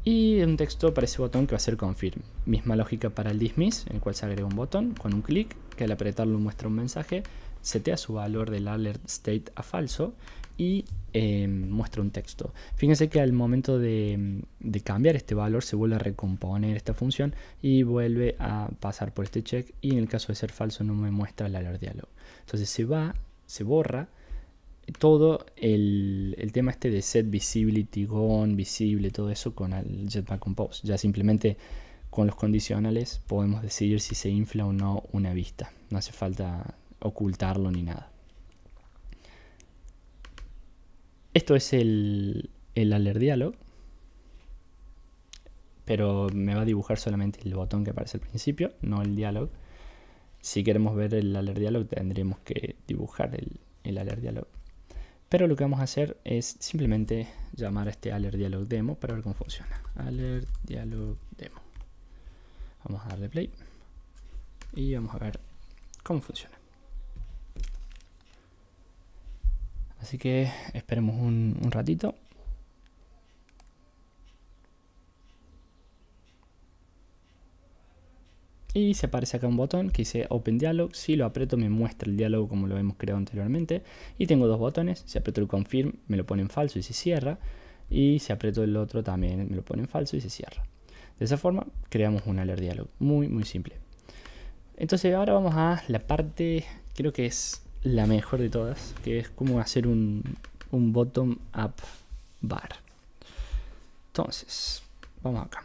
y un texto para ese botón que va a ser confirm. Misma lógica para el dismiss, en el cual se agrega un botón con un clic que al apretarlo muestra un mensaje, setea su valor del alert state a falso y em, muestra un texto. Fíjense que al momento de, de, cambiar este valor se vuelve a recomponer esta función y vuelve a pasar por este check y en el caso de ser falso no me muestra el alert dialog. Entonces se va, se borra todo el, tema este de set visibility, gone, visible, todo eso con el Jetpack Compose. Ya simplemente con los condicionales podemos decidir si se infla o no una vista. No hace falta ocultarlo ni nada. Esto es el, alert dialog. Pero me va a dibujar solamente el botón que aparece al principio, no el dialog. Si queremos ver el alert dialog tendremos que dibujar el, el alert dialog. Pero lo que vamos a hacer es simplemente llamar a este alert dialog demo para ver cómo funciona. Alert dialog demo. Vamos a darle play y vamos a ver cómo funciona. Así que esperemos un, un ratito Y se aparece acá un botón que dice Open Dialog. Si lo aprieto me muestra el diálogo como lo hemos creado anteriormente. Y tengo dos botones. Si aprieto el Confirm me lo pone en falso y se cierra. Y si aprieto el otro también me lo pone en falso y se cierra. De esa forma creamos un alert dialog. Muy, muy simple. Entonces ahora vamos a la parte, creo que es la mejor de todas, que es cómo hacer un, un bottom up bar. Entonces, vamos acá.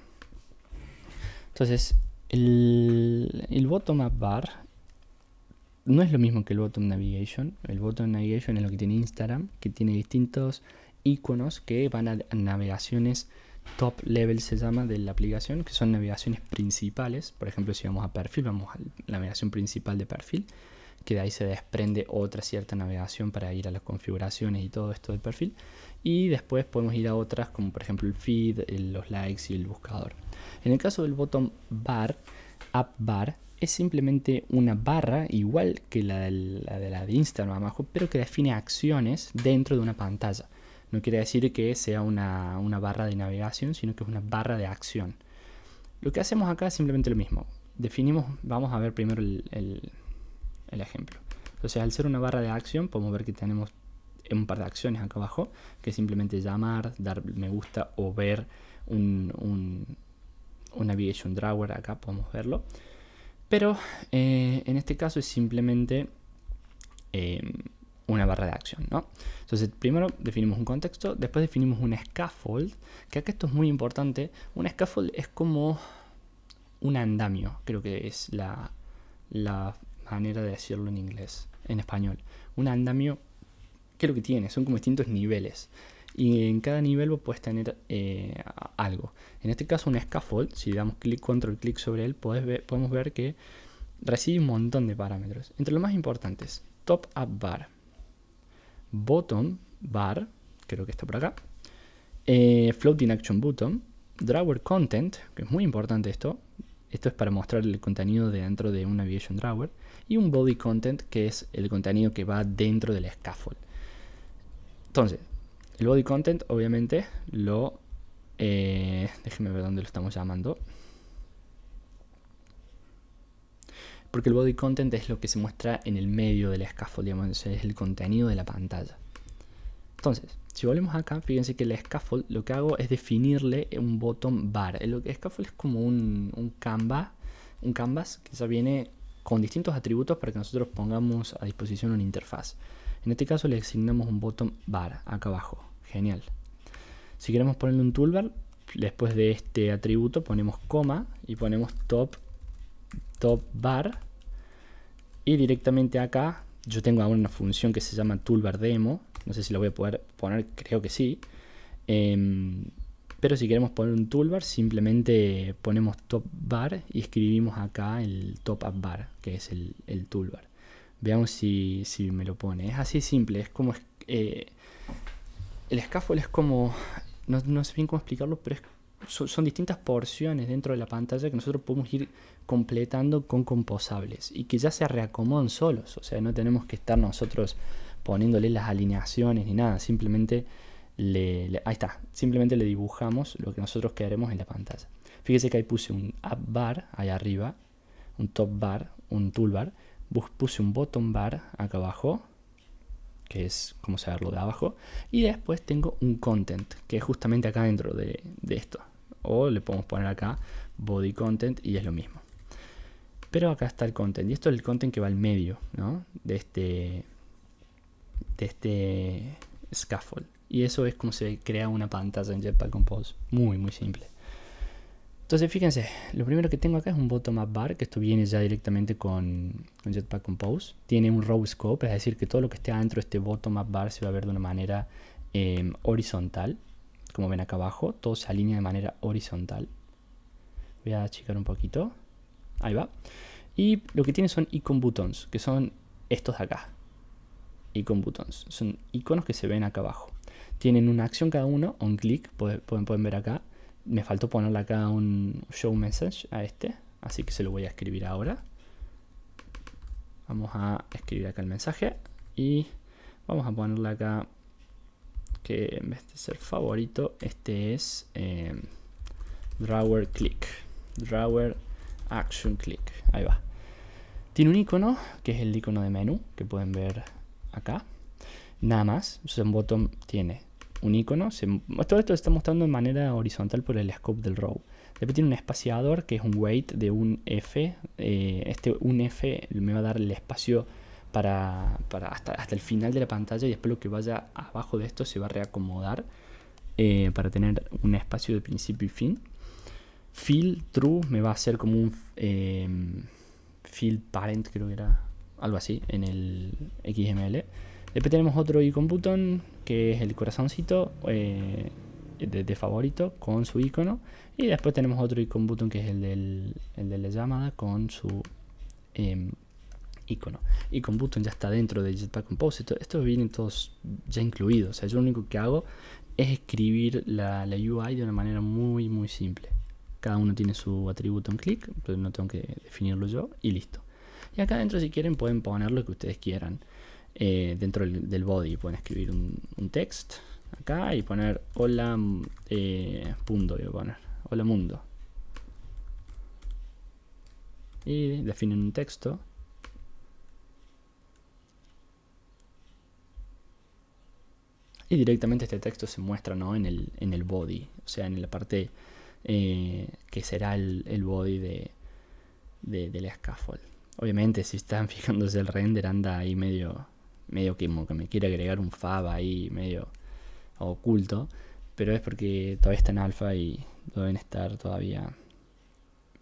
Entonces, el, el bottom up bar no es lo mismo que el bottom navigation. El bottom navigation es lo que tiene Instagram, que tiene distintos iconos que van a navegaciones top level se llama de la aplicación, que son navegaciones principales. Por ejemplo, si vamos a perfil, vamos a la navegación principal de perfil, que de ahí se desprende otra cierta navegación para ir a las configuraciones y todo esto del perfil. Y después podemos ir a otras, como por ejemplo el feed, los likes y el buscador. En el caso del botón bar, app bar, es simplemente una barra igual que la de la de, Instagram abajo, pero que define acciones dentro de una pantalla. No quiere decir que sea una, barra de navegación, sino que es una barra de acción. Lo que hacemos acá es simplemente lo mismo. Definimos, vamos a ver primero el, el, ejemplo. Entonces, al ser una barra de acción, podemos ver que tenemos un par de acciones acá abajo, que es simplemente llamar, dar me gusta o ver un un Navigation Drawer, acá podemos verlo. Pero eh, en este caso es simplemente eh, una barra de acción, ¿no? Entonces, primero definimos un contexto, después definimos un scaffold, que acá esto es muy importante. Un scaffold es como un andamio, creo que es la, la manera de decirlo en inglés, en español. Un andamio, que lo que tiene? Son como distintos niveles y en cada nivel vos puedes tener eh, algo. En este caso un scaffold, si damos clic control clic sobre él, podemos ver que recibe un montón de parámetros. Entre los más importantes, top up bar, bottom bar, creo que está por acá, eh, floating action button, drawer content, que es muy importante esto, esto es para mostrar el contenido dentro de un Aviation Drawer. Y un Body Content, que es el contenido que va dentro del scaffold. Entonces, el body content, obviamente, lo... déjenme eh, déjeme ver dónde lo estamos llamando. Porque el body content es lo que se muestra en el medio del scaffold, digamos, es el contenido de la pantalla. Entonces, si volvemos acá, fíjense que el scaffold lo que hago es definirle un bottom bar. El scaffold es como un, canvas, un canvas que ya viene con distintos atributos para que nosotros pongamos a disposición una interfaz. En este caso le asignamos un bottom bar acá abajo. Genial. Si queremos ponerle un toolbar, después de este atributo ponemos coma y ponemos top, top bar. Y directamente acá yo tengo ahora una función que se llama toolbar demo. No sé si lo voy a poder poner, creo que sí. Em, pero si queremos poner un toolbar, simplemente ponemos top bar y escribimos acá el top bar, que es el, el toolbar. Veamos si, me lo pone. Es así simple, es como eh, el scaffold es como, no, sé bien cómo explicarlo, pero son, distintas porciones dentro de la pantalla que nosotros podemos ir completando con composables y que ya se reacomodan solos, o sea, no tenemos que estar nosotros poniéndole las alineaciones ni nada, simplemente le, ahí está, simplemente le dibujamos lo que nosotros queremos en la pantalla. Fíjese que ahí puse un app bar ahí arriba, un top bar, un toolbar, puse un bottom bar acá abajo que es como saberlo de abajo. Y después tengo un content, que es justamente acá dentro de, esto. O le podemos poner acá body content y es lo mismo. Pero acá está el content. Y esto es el content que va al medio, ¿no? De este, de este scaffold. Y eso es como se crea una pantalla en Jetpack Compose. Muy, muy simple. Entonces, fíjense, lo primero que tengo acá es un bottom up bar, que esto viene ya directamente con, Jetpack Compose. Tiene un row scope, es decir, que todo lo que esté dentro de este bottom up bar se va a ver de una manera em, horizontal. Como ven acá abajo, todo se alinea de manera horizontal. Voy a achicar un poquito. Ahí va. Y lo que tiene son icon buttons, que son estos de acá. Icon buttons. Son iconos que se ven acá abajo. Tienen una acción cada uno, on click, pueden ver acá me faltó ponerle acá un show message a este, así que se lo voy a escribir ahora. Vamos a escribir acá el mensaje y vamos a ponerle acá que en vez de ser favorito, este es eh, drawer click, drawer action click, ahí va. Tiene un icono que es el icono de menú que pueden ver acá. Nada más, un botón tiene un icono. Se, todo esto se está mostrando de manera horizontal por el scope del row. Después tiene un espaciador que es un weight de un F. Eh, este un F me va a dar el espacio para, para hasta, hasta, el final de la pantalla y después lo que vaya abajo de esto se va a reacomodar eh, para tener un espacio de principio y fin. Fill true me va a hacer como un eh, parent, creo que era algo así, en el XML. Después tenemos otro icon button, que es el corazoncito eh, de, favorito con su icono. Y después tenemos otro icon button que es el, de la llamada con su em, icono icono. con button ya está dentro de Jetpack Compose. Esto, viene todos ya incluidos. yo lo único que hago es escribir la, la UI de una manera muy, muy simple. Cada uno tiene su atributo en clic, pero no tengo que definirlo yo y listo. Y acá adentro si quieren pueden poner lo que ustedes quieran. Eh, dentro del, body pueden escribir un, texto text acá y poner hola punto eh, voy poner hola mundo y definen un texto y directamente este texto se muestra en, el, en el body o sea en la parte eh, que será el, body de, de, del scaffold obviamente si están fijándose el render anda ahí medio medio que, que me quiere agregar un fab ahí, medio oculto, pero es porque todavía está en alfa y deben estar todavía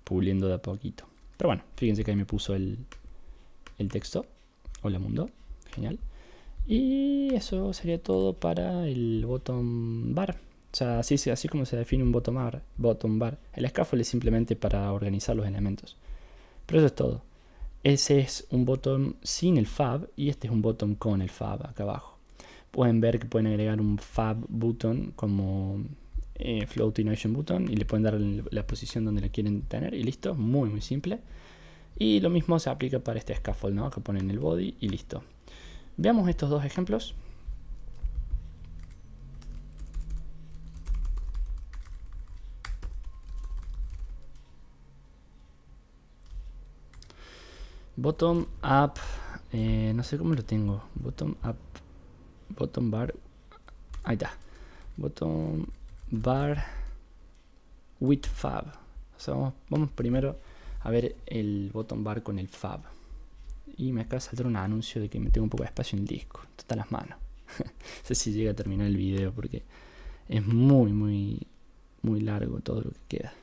puliendo de a poquito. Pero bueno, fíjense que ahí me puso el, el texto. Hola mundo, genial. Y eso sería todo para el bottom bar. O sea, así, así como se define un bottom bar, bottom bar. El scaffold es simplemente para organizar los elementos. Pero eso es todo. Ese es un botón sin el fab y este es un botón con el fab acá abajo. Pueden ver que pueden agregar un fab button como eh, floating action button y le pueden dar la posición donde la quieren tener y listo, muy muy simple. Y lo mismo se aplica para este scaffold, ¿no? que ponen el body y listo. Veamos estos dos ejemplos. Bottom up. Eh, no sé cómo lo tengo. Bottom up. Bottom bar. Ahí está. Bottom bar with fab. O vamos, primero a ver el bottom bar con el fab. Y me acaba de saltar un anuncio de que me tengo un poco de espacio en el disco. Total las manos. no sé si llega a terminar el video porque es muy, muy, muy largo todo lo que queda.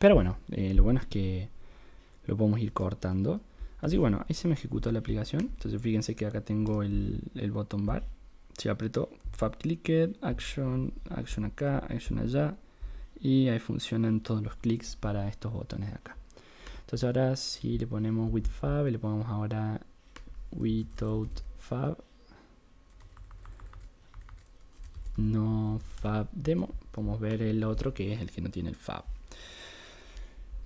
Pero bueno, eh, lo bueno es que lo podemos ir cortando. Así que bueno, ahí se me ejecutó la aplicación. Entonces fíjense que acá tengo el, el botón bar. Si aprieto Fab Clicker, Action, Action acá, Action allá. Y ahí funcionan todos los clics para estos botones de acá. Entonces ahora si le ponemos with fab, le ponemos ahora without fab. No fab demo. Podemos ver el otro que es el que no tiene el fab.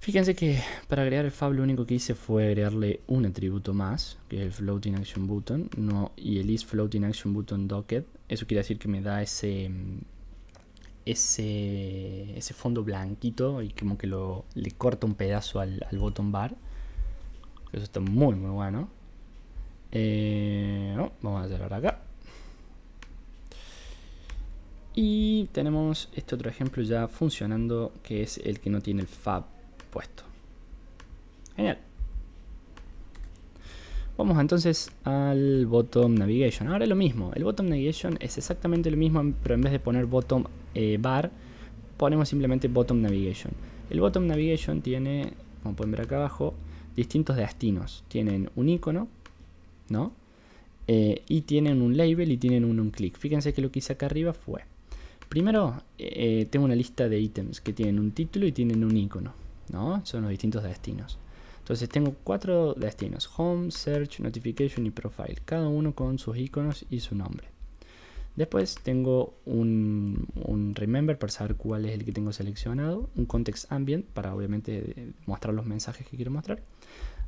Fíjense que para agregar el fab lo único que hice fue agregarle un atributo más, que es el floating action button, no, y el is floating action button docket. Eso quiere decir que me da ese mm, ese, ese fondo blanquito y como que lo le corta un pedazo al, al botón bar. Eso está muy muy bueno. Eh, oh, vamos a cerrar acá. Y tenemos este otro ejemplo ya funcionando que es el que no tiene el fab puesto. Genial. Vamos entonces al bottom navigation. Ahora lo mismo, el bottom navigation es exactamente lo mismo, pero en vez de poner bottom eh, bar, ponemos simplemente bottom navigation. El bottom navigation tiene, como pueden ver acá abajo, distintos destinos. Tienen un icono, ¿no? Eh, y tienen un label y tienen un, un clic. Fíjense que lo que hice acá arriba fue. Primero, eh, tengo una lista de ítems que tienen un título y tienen un icono. Son los distintos destinos. Entonces tengo cuatro destinos, Home, Search, Notification y Profile, cada uno con sus iconos y su nombre. Después tengo un, Remember para saber cuál es el que tengo seleccionado, un Context Ambient para obviamente eh, mostrar los mensajes que quiero mostrar.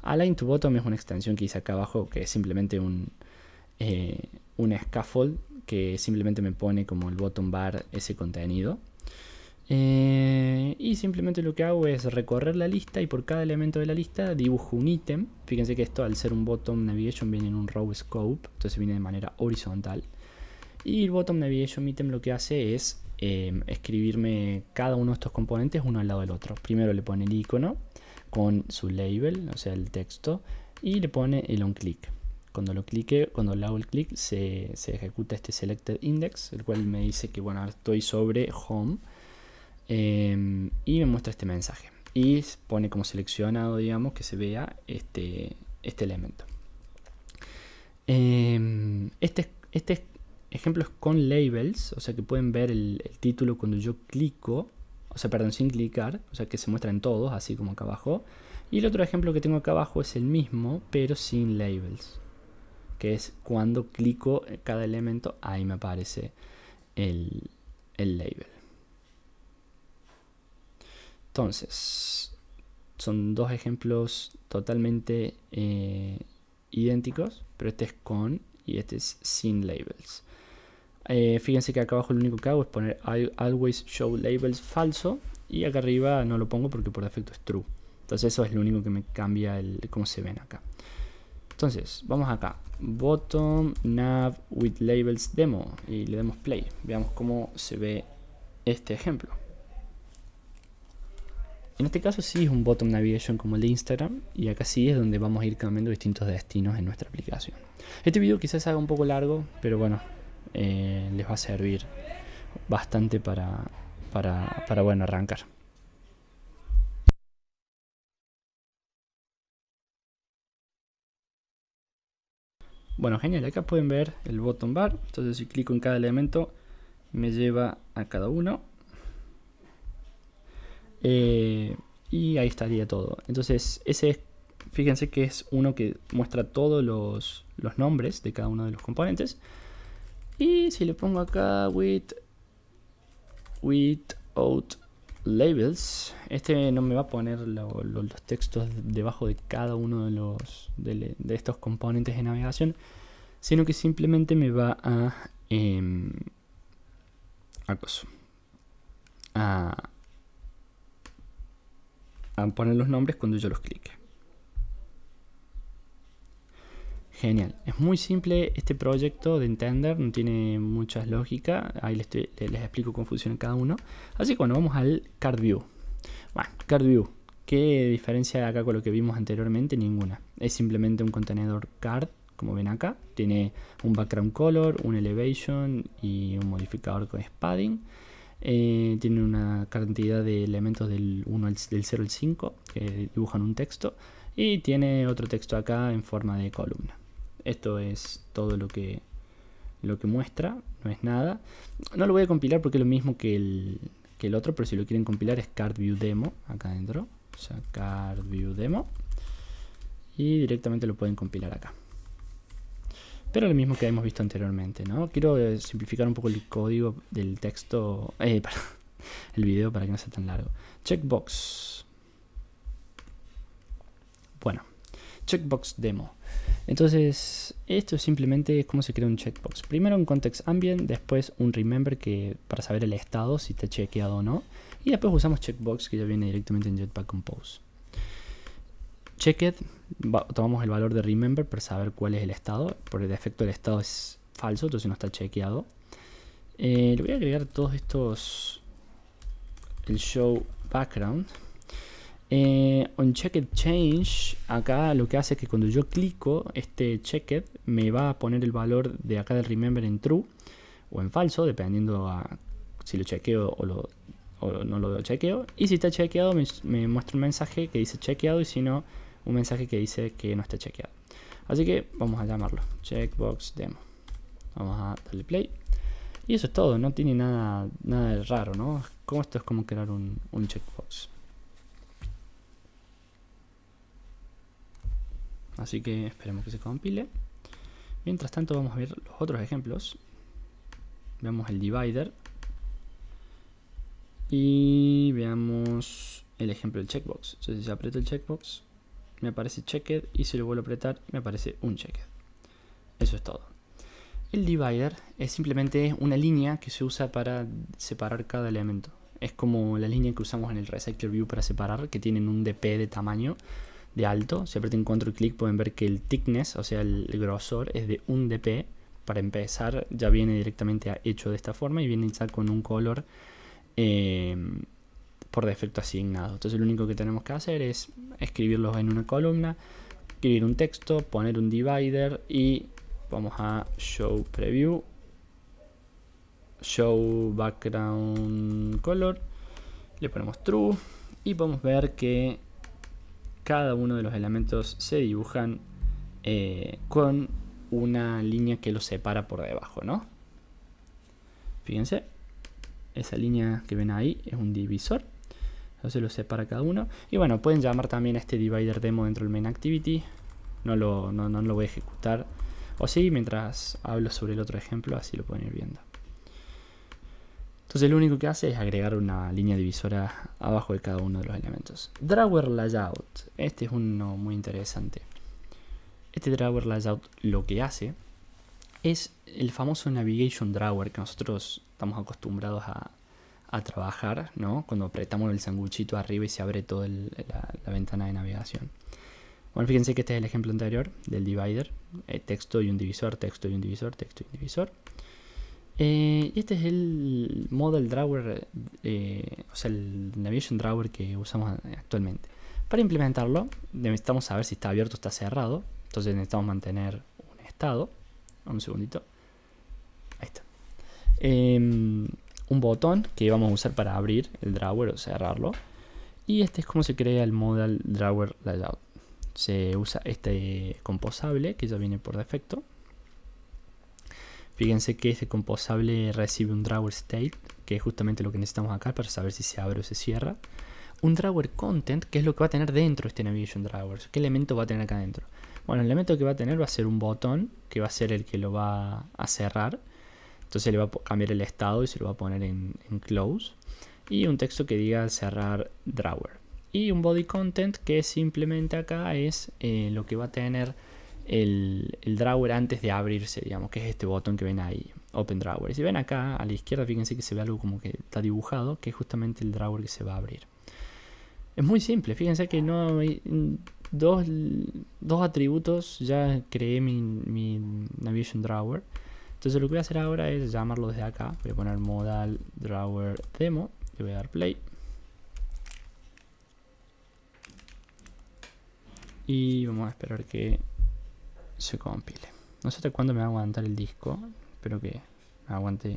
Align to Bottom es una extensión que hice acá abajo que es simplemente un, eh, un scaffold que simplemente me pone como el bottom bar ese contenido eh, y simplemente lo que hago es recorrer la lista y por cada elemento de la lista dibujo un ítem. Fíjense que esto al ser un bottom navigation viene en un row scope, entonces viene de manera horizontal. Y el bottom navigation ítem lo que hace es eh, escribirme cada uno de estos componentes uno al lado del otro. Primero le pone el icono con su label, o sea el texto, y le pone el on click. Cuando lo clique, cuando le hago el clic, se, se ejecuta este selected index, el cual me dice que bueno, estoy sobre home Em, y me muestra este mensaje. Y pone como seleccionado, digamos, que se vea este, este elemento. Em, este, este ejemplo es con labels, o sea que pueden ver el, título cuando yo clico, o sea, perdón, sin clicar, o sea que se muestra en todos, así como acá abajo. Y el otro ejemplo que tengo acá abajo es el mismo, pero sin labels, que es cuando clico cada elemento, ahí me aparece el label. Entonces, son dos ejemplos totalmente eh, idénticos, pero este es con y este es sin labels. Eh, fíjense que acá abajo lo único que hago es poner always show labels falso y acá arriba no lo pongo porque por defecto es true. Entonces eso es lo único que me cambia el cómo se ven acá. Entonces, vamos acá. Bottom nav with labels demo y le damos play. Veamos cómo se ve este ejemplo. En este caso sí es un bottom navigation como el de Instagram y acá sí es donde vamos a ir cambiando distintos destinos en nuestra aplicación. Este video quizás haga un poco largo, pero bueno, eh, les va a servir bastante para, para, bueno, arrancar. Bueno, genial, acá pueden ver el bottom bar, entonces si clico en cada elemento me lleva a cada uno eh, y ahí estaría todo. Entonces, ese es, fíjense que es uno que muestra todos los, nombres de cada uno de los componentes. Y si le pongo acá with, without labels, este no me va a poner los textos debajo de cada uno de, los, de, estos componentes de navegación, sino que simplemente me va a... Em, a poner los nombres cuando yo los clique. Genial, es muy simple este proyecto de entender, no tiene mucha lógica, ahí les, explico cómo funciona cada uno. Así que bueno, vamos al card view. Bueno, card view, ¿qué diferencia acá con lo que vimos anteriormente? Ninguna, es simplemente un contenedor card, como ven acá, tiene un background color, un elevation y un modificador con spadding. Eh, tiene una cantidad de elementos del 1 del 0 al 5 que dibujan un texto y tiene otro texto acá en forma de columna. Esto es todo lo que, lo que muestra, no es nada. No lo voy a compilar porque es lo mismo que el, otro, pero si lo quieren compilar es CardViewDemo acá adentro O Y directamente lo pueden compilar acá pero lo mismo que hemos visto anteriormente, ¿no? Quiero eh, simplificar un poco el código del texto, eh, para el video para que no sea tan largo. Checkbox. Bueno, checkbox demo. Entonces, esto simplemente es cómo se crea un checkbox. Primero un context ambient, después un remember que para saber el estado, si está chequeado o no. Y después usamos checkbox que ya viene directamente en Jetpack Compose. Checked, tomamos el valor de remember para saber cuál es el estado. Por el defecto el estado es falso, entonces no está chequeado. Eh, le voy a agregar todos estos... El show background. Eh, on checked change, acá lo que hace es que cuando yo clico este checked, me va a poner el valor de acá del remember en true o en falso, dependiendo a si lo chequeo o, no lo chequeo. Y si está chequeado, me muestra un mensaje que dice chequeado y si no, un mensaje que dice que no está chequeado. Así que vamos a llamarlo checkbox demo. Vamos a darle play. Y eso es todo, no tiene nada, nada de raro, ¿no? Como esto es como crear un, un checkbox. Así que esperemos que se compile. Mientras tanto vamos a ver los otros ejemplos. Veamos el divider. Y veamos el ejemplo del checkbox. Entonces si aprieta el checkbox, me aparece checked y si lo vuelvo a apretar me aparece un checked. Eso es todo. El divider es simplemente una línea que se usa para separar cada elemento. Es como la línea que usamos en el Recycler View para separar, que tienen un DP de tamaño de alto. Si apretan control clic pueden ver que el thickness, o sea el grosor, es de un DP. Para empezar ya viene directamente hecho de esta forma y viene ya con un color eh, por defecto asignado. Entonces lo único que tenemos que hacer es escribirlos en una columna, escribir un texto, poner un divider y vamos a show preview, show background color, le ponemos true y podemos ver que cada uno de los elementos se dibujan eh, con una línea que los separa por debajo, ¿no? Fíjense, esa línea que ven ahí es un divisor entonces lo separa cada uno. Y bueno, pueden llamar también a este divider demo dentro del main activity. No lo, lo voy a ejecutar. O sí, mientras hablo sobre el otro ejemplo, así lo pueden ir viendo. Entonces lo único que hace es agregar una línea divisora abajo de cada uno de los elementos. Drawer Layout. Este es uno muy interesante. Este Drawer Layout lo que hace es el famoso Navigation Drawer que nosotros estamos acostumbrados a, a trabajar, Cuando apretamos el sanguchito arriba y se abre toda la, ventana de navegación. Bueno, fíjense que este es el ejemplo anterior del divider, eh, texto y un divisor, texto y un divisor, texto y un divisor. Eh, y este es el model drawer, eh, o sea, el navigation drawer que usamos actualmente. Para implementarlo necesitamos saber si está abierto o está cerrado, entonces necesitamos mantener un estado. Un segundito. Ahí está. Em, un botón que vamos a usar para abrir el drawer o cerrarlo. Y este es como se crea el modal drawer layout. Se usa este composable que ya viene por defecto. Fíjense que este composable recibe un drawer state, que es justamente lo que necesitamos acá para saber si se abre o se cierra. Un drawer content, que es lo que va a tener dentro este navigation drawer. ¿Qué elemento va a tener acá dentro? Bueno, el elemento que va a tener va a ser un botón, que va a ser el que lo va a cerrar entonces le va a cambiar el estado y se lo va a poner en, close. Y un texto que diga cerrar drawer. Y un body content que simplemente acá es eh, lo que va a tener el, drawer antes de abrirse, digamos, que es este botón que ven ahí, Open Drawer. si ven acá a la izquierda, fíjense que se ve algo como que está dibujado, que es justamente el drawer que se va a abrir. Es muy simple, fíjense que no hay mm, dos, atributos, ya creé mi, mi Navigation Drawer entonces lo que voy a hacer ahora es llamarlo desde acá. Voy a poner modal drawer demo. Le voy a dar play. Y vamos a esperar que se compile. No sé hasta cuándo me va a aguantar el disco. Espero que me aguante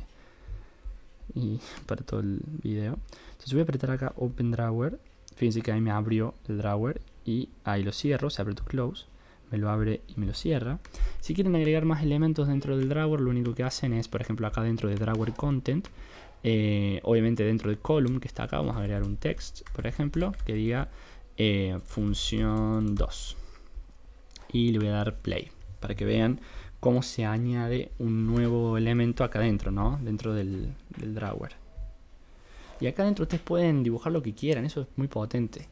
y para todo el video. Entonces voy a apretar acá Open Drawer. Fíjense que ahí me abrió el drawer y ahí lo cierro, se abre tu close me lo abre y me lo cierra. Si quieren agregar más elementos dentro del drawer, lo único que hacen es, por ejemplo, acá dentro de drawer content, eh, obviamente dentro del column que está acá, vamos a agregar un text, por ejemplo, que diga eh, función 2. Y le voy a dar play para que vean cómo se añade un nuevo elemento acá dentro, ¿no? Dentro del, del drawer. Y acá dentro ustedes pueden dibujar lo que quieran, eso es muy potente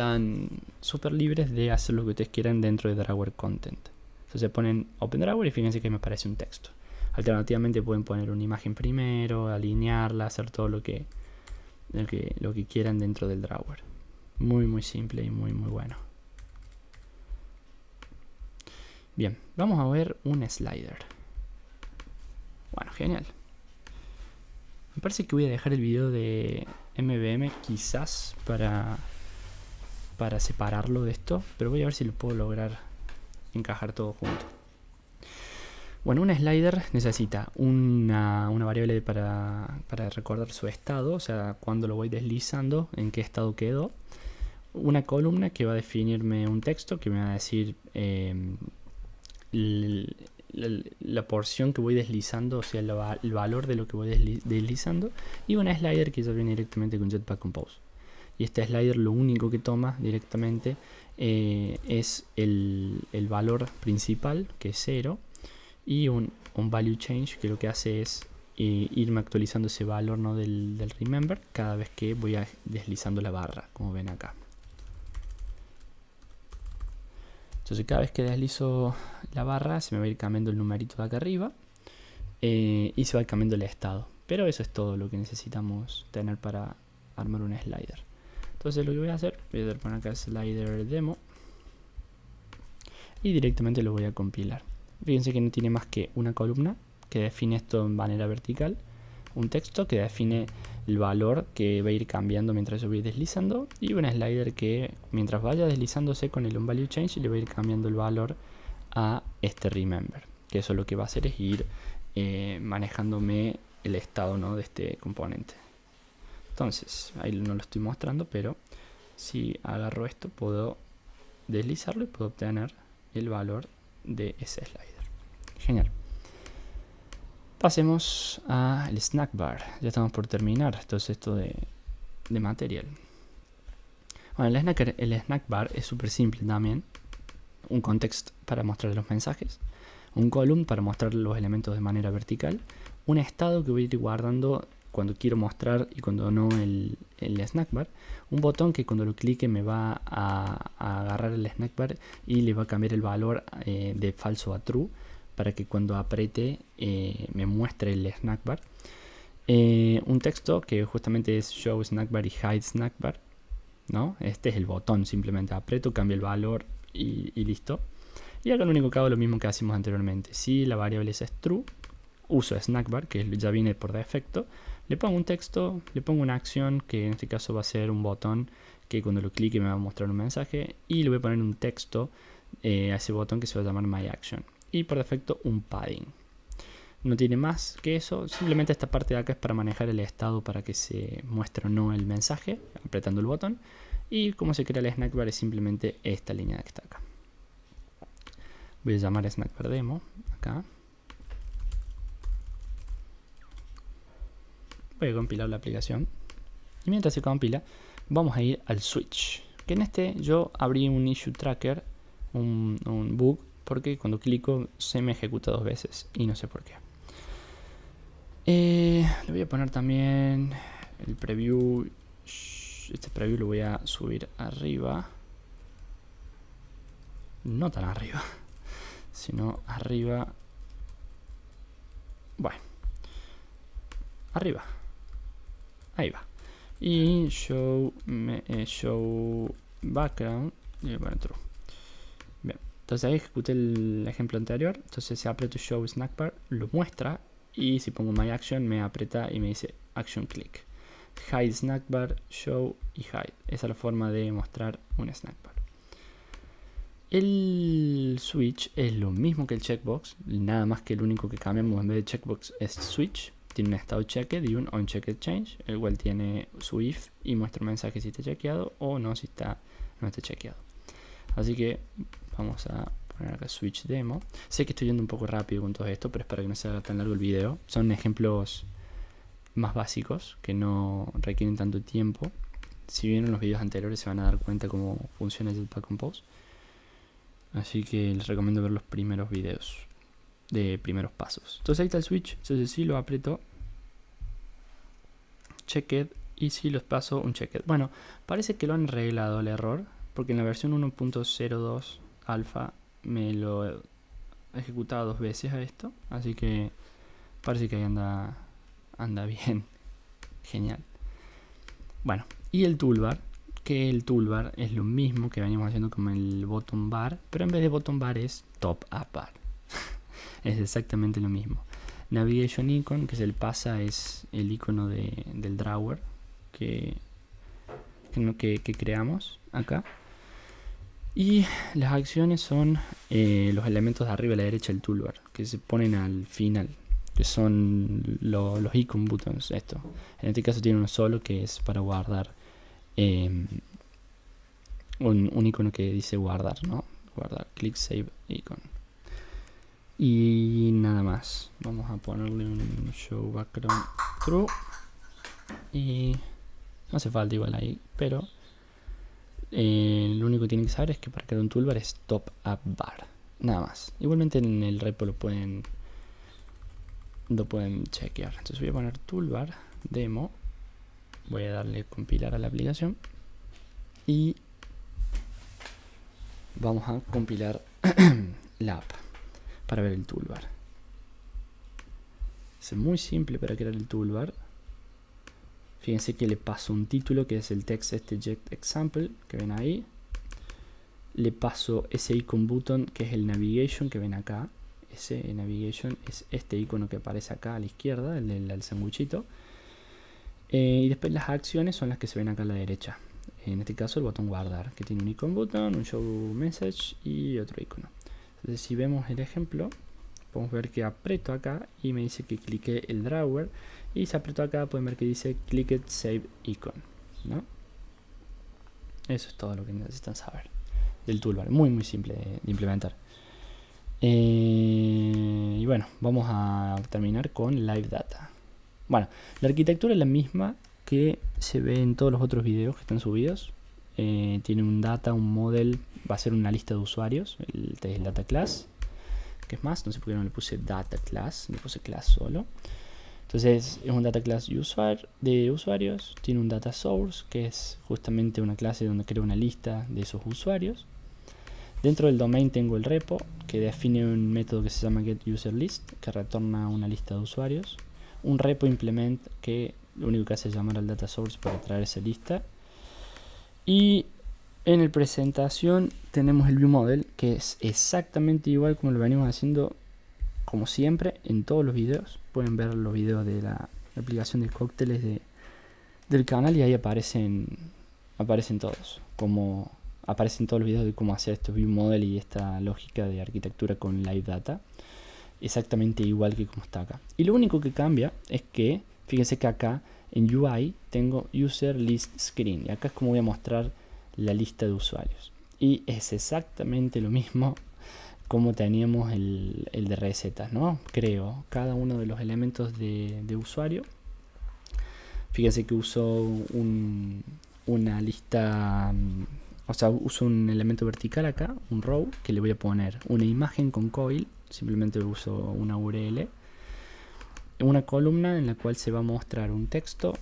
están súper libres de hacer lo que ustedes quieran dentro de Drawer Content. Entonces ponen Open Drawer y fíjense que me parece un texto. Alternativamente pueden poner una imagen primero, alinearla, hacer todo lo que, lo que, lo que quieran dentro del Drawer. Muy, muy simple y muy, muy bueno. Bien, vamos a ver un slider. Bueno, genial. Me parece que voy a dejar el video de MVM quizás para para separarlo de esto, pero voy a ver si lo puedo lograr encajar todo junto. Bueno, un slider necesita una, variable para, recordar su estado, o sea, cuando lo voy deslizando, en qué estado quedó. Una columna que va a definirme un texto que me va a decir em, la, porción que voy deslizando, o sea, el valor de lo que voy deslizando, y una slider que ya viene directamente con Jetpack Compose y este slider lo único que toma directamente eh, es el, valor principal que es 0 y un, value change que lo que hace es eh, irme actualizando ese valor ¿no? del, remember cada vez que voy deslizando la barra como ven acá entonces cada vez que deslizo la barra se me va a ir cambiando el numerito de acá arriba eh, y se va cambiando el estado pero eso es todo lo que necesitamos tener para armar un slider entonces lo que voy a hacer, voy a poner acá slider demo y directamente lo voy a compilar. Fíjense que no tiene más que una columna que define esto en manera vertical, un texto que define el valor que va a ir cambiando mientras yo voy deslizando y un slider que mientras vaya deslizándose con el value change le va a ir cambiando el valor a este remember, que eso lo que va a hacer es ir eh, manejándome el estado de este componente. Entonces, ahí no lo estoy mostrando, pero si agarro esto, puedo deslizarlo y puedo obtener el valor de ese slider. Genial. Pasemos al snack bar. Ya estamos por terminar. esto de, material. Bueno, el snack, bar es súper simple también. Un contexto para mostrar los mensajes. Un column para mostrar los elementos de manera vertical. Un estado que voy a ir guardando cuando quiero mostrar y cuando no el, el snack bar. Un botón que cuando lo clique me va a, agarrar el snack bar y le va a cambiar el valor eh, de falso a true para que cuando apriete eh, me muestre el snack bar. Eh, un texto que justamente es show snack bar y hide snack bar. ¿no? Este es el botón, simplemente aprieto, cambio el valor y, listo. Y acá lo único que hago lo mismo que hacíamos anteriormente. Si la variable es true, uso snackbar, que ya viene por defecto, le pongo un texto, le pongo una acción, que en este caso va a ser un botón que cuando lo clique me va a mostrar un mensaje, y le voy a poner un texto eh, a ese botón que se va a llamar My Action. Y por defecto un padding. No tiene más que eso, simplemente esta parte de acá es para manejar el estado para que se muestre o no el mensaje, apretando el botón. Y cómo se crea el snackbar es simplemente esta línea que está acá. Voy a llamar snackbar demo acá. voy a compilar la aplicación. Y mientras se compila, vamos a ir al switch. Que en este yo abrí un issue tracker, un, bug, porque cuando clico se me ejecuta dos veces y no sé por qué. Eh, le voy a poner también el preview. Este preview lo voy a subir arriba. No tan arriba, sino arriba. Bueno, arriba. Ahí va. Y show, me, eh, show background entonces ahí ejecuté el ejemplo anterior. Entonces se si aprieto show snack bar, lo muestra. Y si pongo my action, me aprieta y me dice action click. Hide snack bar, show y hide. Esa es la forma de mostrar un snack bar. El switch es lo mismo que el checkbox, nada más que el único que cambiamos en vez de checkbox es switch tiene un estado checked y un unchecked change, el cual tiene su if y muestra un mensaje si está chequeado o no si está, no está chequeado. Así que vamos a poner acá switch demo. Sé que estoy yendo un poco rápido con todo esto, pero es para que no sea tan largo el video. Son ejemplos más básicos que no requieren tanto tiempo. Si vieron los videos anteriores se van a dar cuenta cómo funciona el Jetpack Compose. Así que les recomiendo ver los primeros videos de primeros pasos. Entonces ahí está el switch, entonces si lo aprieto, it. y si los paso un it. Bueno, parece que lo han arreglado el error, porque en la versión 1.02 alfa me lo He ejecutado dos veces a esto, así que parece que ahí anda, anda bien, genial. Bueno, y el toolbar, que el toolbar es lo mismo que veníamos haciendo con el bottom bar, pero en vez de bottom bar es top up bar es exactamente lo mismo. Navigation Icon, que es el pasa, es el icono del drawer que, que, creamos acá. Y las acciones son eh, los elementos de arriba a la derecha del toolbar, que se ponen al final, que son los icon buttons, esto. En este caso tiene uno solo que es para guardar em, un, icono que dice guardar, ¿no? Guardar, click save icon y nada más vamos a ponerle un show background true y no hace falta igual ahí pero eh, lo único que tienen que saber es que para crear un toolbar es top up bar nada más igualmente en el repo lo pueden lo pueden chequear entonces voy a poner toolbar demo voy a darle compilar a la aplicación y vamos a compilar la app para ver el toolbar. Es muy simple para crear el toolbar. Fíjense que le paso un título que es el text jet example que ven ahí. Le paso ese icon button que es el navigation que ven acá. Ese navigation es este icono que aparece acá a la izquierda, el del eh, y después las acciones son las que se ven acá a la derecha. En este caso el botón guardar, que tiene un icon button, un show message y otro icono si vemos el ejemplo, podemos ver que aprieto acá y me dice que clique el drawer. Y si aprieto acá pueden ver que dice click save icon. Eso es todo lo que necesitan saber del toolbar. Muy muy simple de implementar. Eh, y bueno, vamos a terminar con Live Data. Bueno, la arquitectura es la misma que se ve en todos los otros videos que están subidos. Eh, tiene un data, un model, va a ser una lista de usuarios, el, data class, que es más, no sé por qué no le puse data class, le puse class solo. Entonces es un data class de usuarios, tiene un data source, que es justamente una clase donde creo una lista de esos usuarios. Dentro del domain tengo el repo, que define un método que se llama getUserList, que retorna una lista de usuarios. Un repo implement, que lo único que hace es llamar al data source para traer esa lista y en el presentación tenemos el view model que es exactamente igual como lo venimos haciendo como siempre en todos los videos. Pueden ver los videos de la aplicación de cócteles de, del canal y ahí aparecen aparecen todos, como aparecen todos los videos de cómo hacer estos view model y esta lógica de arquitectura con live data. Exactamente igual que como está acá. Y lo único que cambia es que, fíjense que acá en UI tengo User List Screen. Y acá es como voy a mostrar la lista de usuarios. Y es exactamente lo mismo como teníamos el, de recetas, ¿no? Creo cada uno de los elementos de, usuario. Fíjense que uso una lista, o sea, uso un elemento vertical acá, un row, que le voy a poner una imagen con coil, simplemente uso una URL una columna en la cual se va a mostrar un texto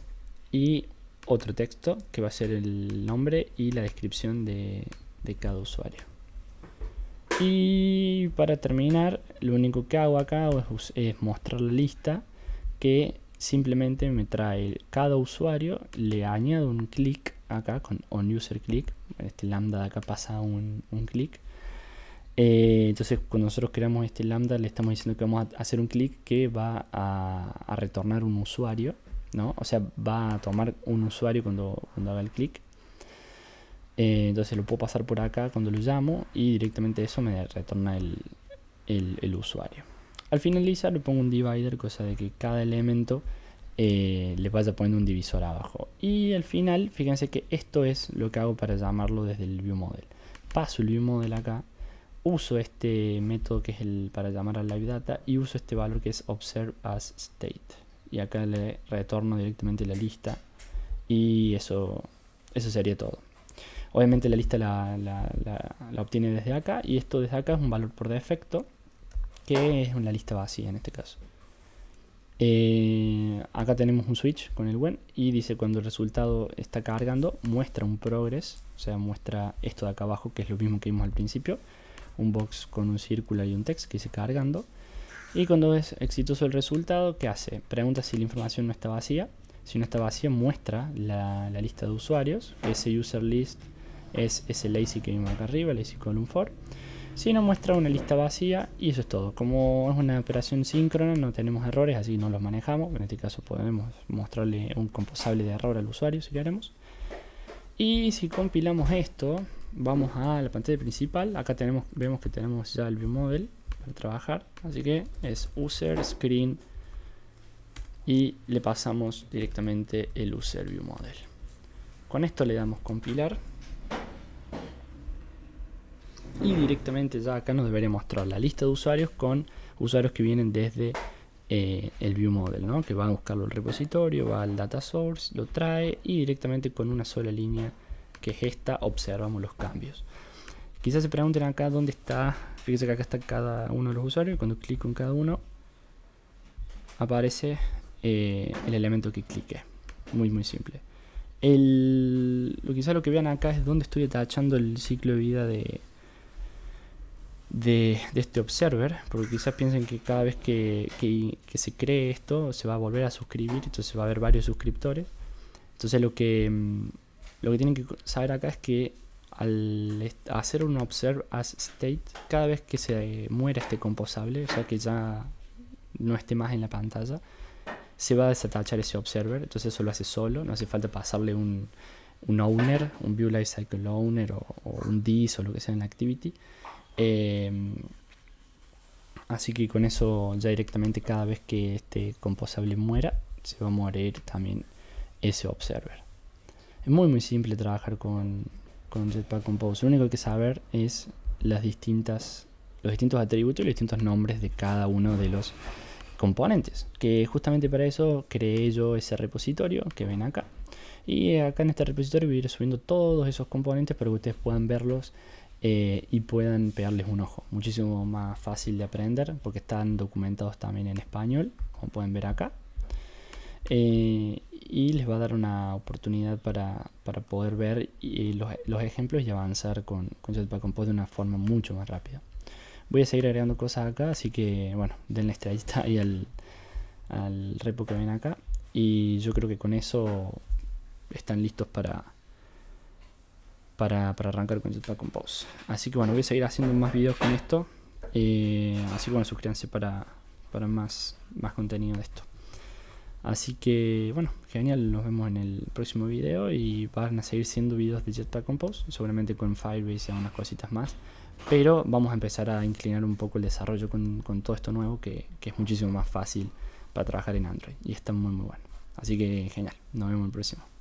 y otro texto que va a ser el nombre y la descripción de, cada usuario. Y para terminar, lo único que hago acá es, mostrar la lista que simplemente me trae cada usuario, le añado un clic acá con on user click, este lambda de acá pasa un clic eh, entonces, cuando nosotros creamos este lambda, le estamos diciendo que vamos a hacer un clic que va a, retornar un usuario, ¿no? O sea, va a tomar un usuario cuando, haga el clic. Eh, entonces lo puedo pasar por acá cuando lo llamo y directamente eso me retorna el, usuario. Al finalizar le pongo un divider, cosa de que cada elemento eh, le vaya poniendo un divisor abajo. Y al final, fíjense que esto es lo que hago para llamarlo desde el model Paso el ViewModel acá uso este método que es el para llamar a live data y uso este valor que es observe as state y acá le retorno directamente la lista y eso eso sería todo obviamente la lista la, obtiene desde acá y esto desde acá es un valor por defecto que es una lista vacía en este caso eh, acá tenemos un switch con el when y dice cuando el resultado está cargando muestra un progress o sea muestra esto de acá abajo que es lo mismo que vimos al principio un box con un círculo y un text que dice cargando. Y cuando es exitoso el resultado, ¿qué hace? Pregunta si la información no está vacía. Si no está vacía, muestra la, lista de usuarios. Ese user list es ese lazy que vimos acá arriba, lazy column for Si no muestra una lista vacía y eso es todo. Como es una operación síncrona, no tenemos errores, así no los manejamos. En este caso podemos mostrarle un composable de error al usuario si queremos. Y si compilamos esto, vamos a la pantalla principal. Acá tenemos, vemos que tenemos ya el ViewModel para trabajar. Así que es User Screen y le pasamos directamente el User model Con esto le damos compilar. Y directamente ya acá nos debería mostrar la lista de usuarios con usuarios que vienen desde eh, el ViewModel, ¿no? que va a buscarlo el repositorio, va al data source, lo trae y directamente con una sola línea que es esta, observamos los cambios. Quizás se pregunten acá dónde está, fíjense que acá está cada uno de los usuarios, cuando clico en cada uno aparece eh, el elemento que clique. Muy muy simple. lo quizás lo que vean acá es dónde estoy atachando el ciclo de vida de, de, este observer, porque quizás piensen que cada vez que, se cree esto se va a volver a suscribir, entonces va a haber varios suscriptores. Entonces lo que mm, lo que tienen que saber acá es que al hacer un observe as state, cada vez que se muera este composable, o sea que ya no esté más en la pantalla, se va a desatachar ese observer, entonces eso lo hace solo, no hace falta pasarle un, owner, un view lifecycle owner o, un dis o lo que sea en activity. Em, así que con eso ya directamente cada vez que este composable muera, se va a morir también ese observer. Es muy muy simple trabajar con, con Jetpack Compose. Lo único que hay que saber es las distintas, los distintos atributos y los distintos nombres de cada uno de los componentes. Que justamente para eso creé yo ese repositorio que ven acá. Y acá en este repositorio voy a ir subiendo todos esos componentes para que ustedes puedan verlos eh, y puedan pegarles un ojo. Muchísimo más fácil de aprender porque están documentados también en español, como pueden ver acá. Eh, y les va a dar una oportunidad para, poder ver los, ejemplos y avanzar con, con Jetpack Compose de una forma mucho más rápida. Voy a seguir agregando cosas acá, así que bueno, denle estrellita ahí al, al repo que ven acá. Y yo creo que con eso están listos para, para, para arrancar con Jetpack Compose. Así que bueno, voy a seguir haciendo más videos con esto. Eh, así que bueno, suscríbanse para, para más, más contenido de esto. Así que bueno, genial, nos vemos en el próximo video y van a seguir siendo videos de Jetpack Compose, seguramente con Firebase y algunas cositas más, pero vamos a empezar a inclinar un poco el desarrollo con, todo esto nuevo que, es muchísimo más fácil para trabajar en Android y está muy muy bueno. Así que genial, nos vemos en el próximo.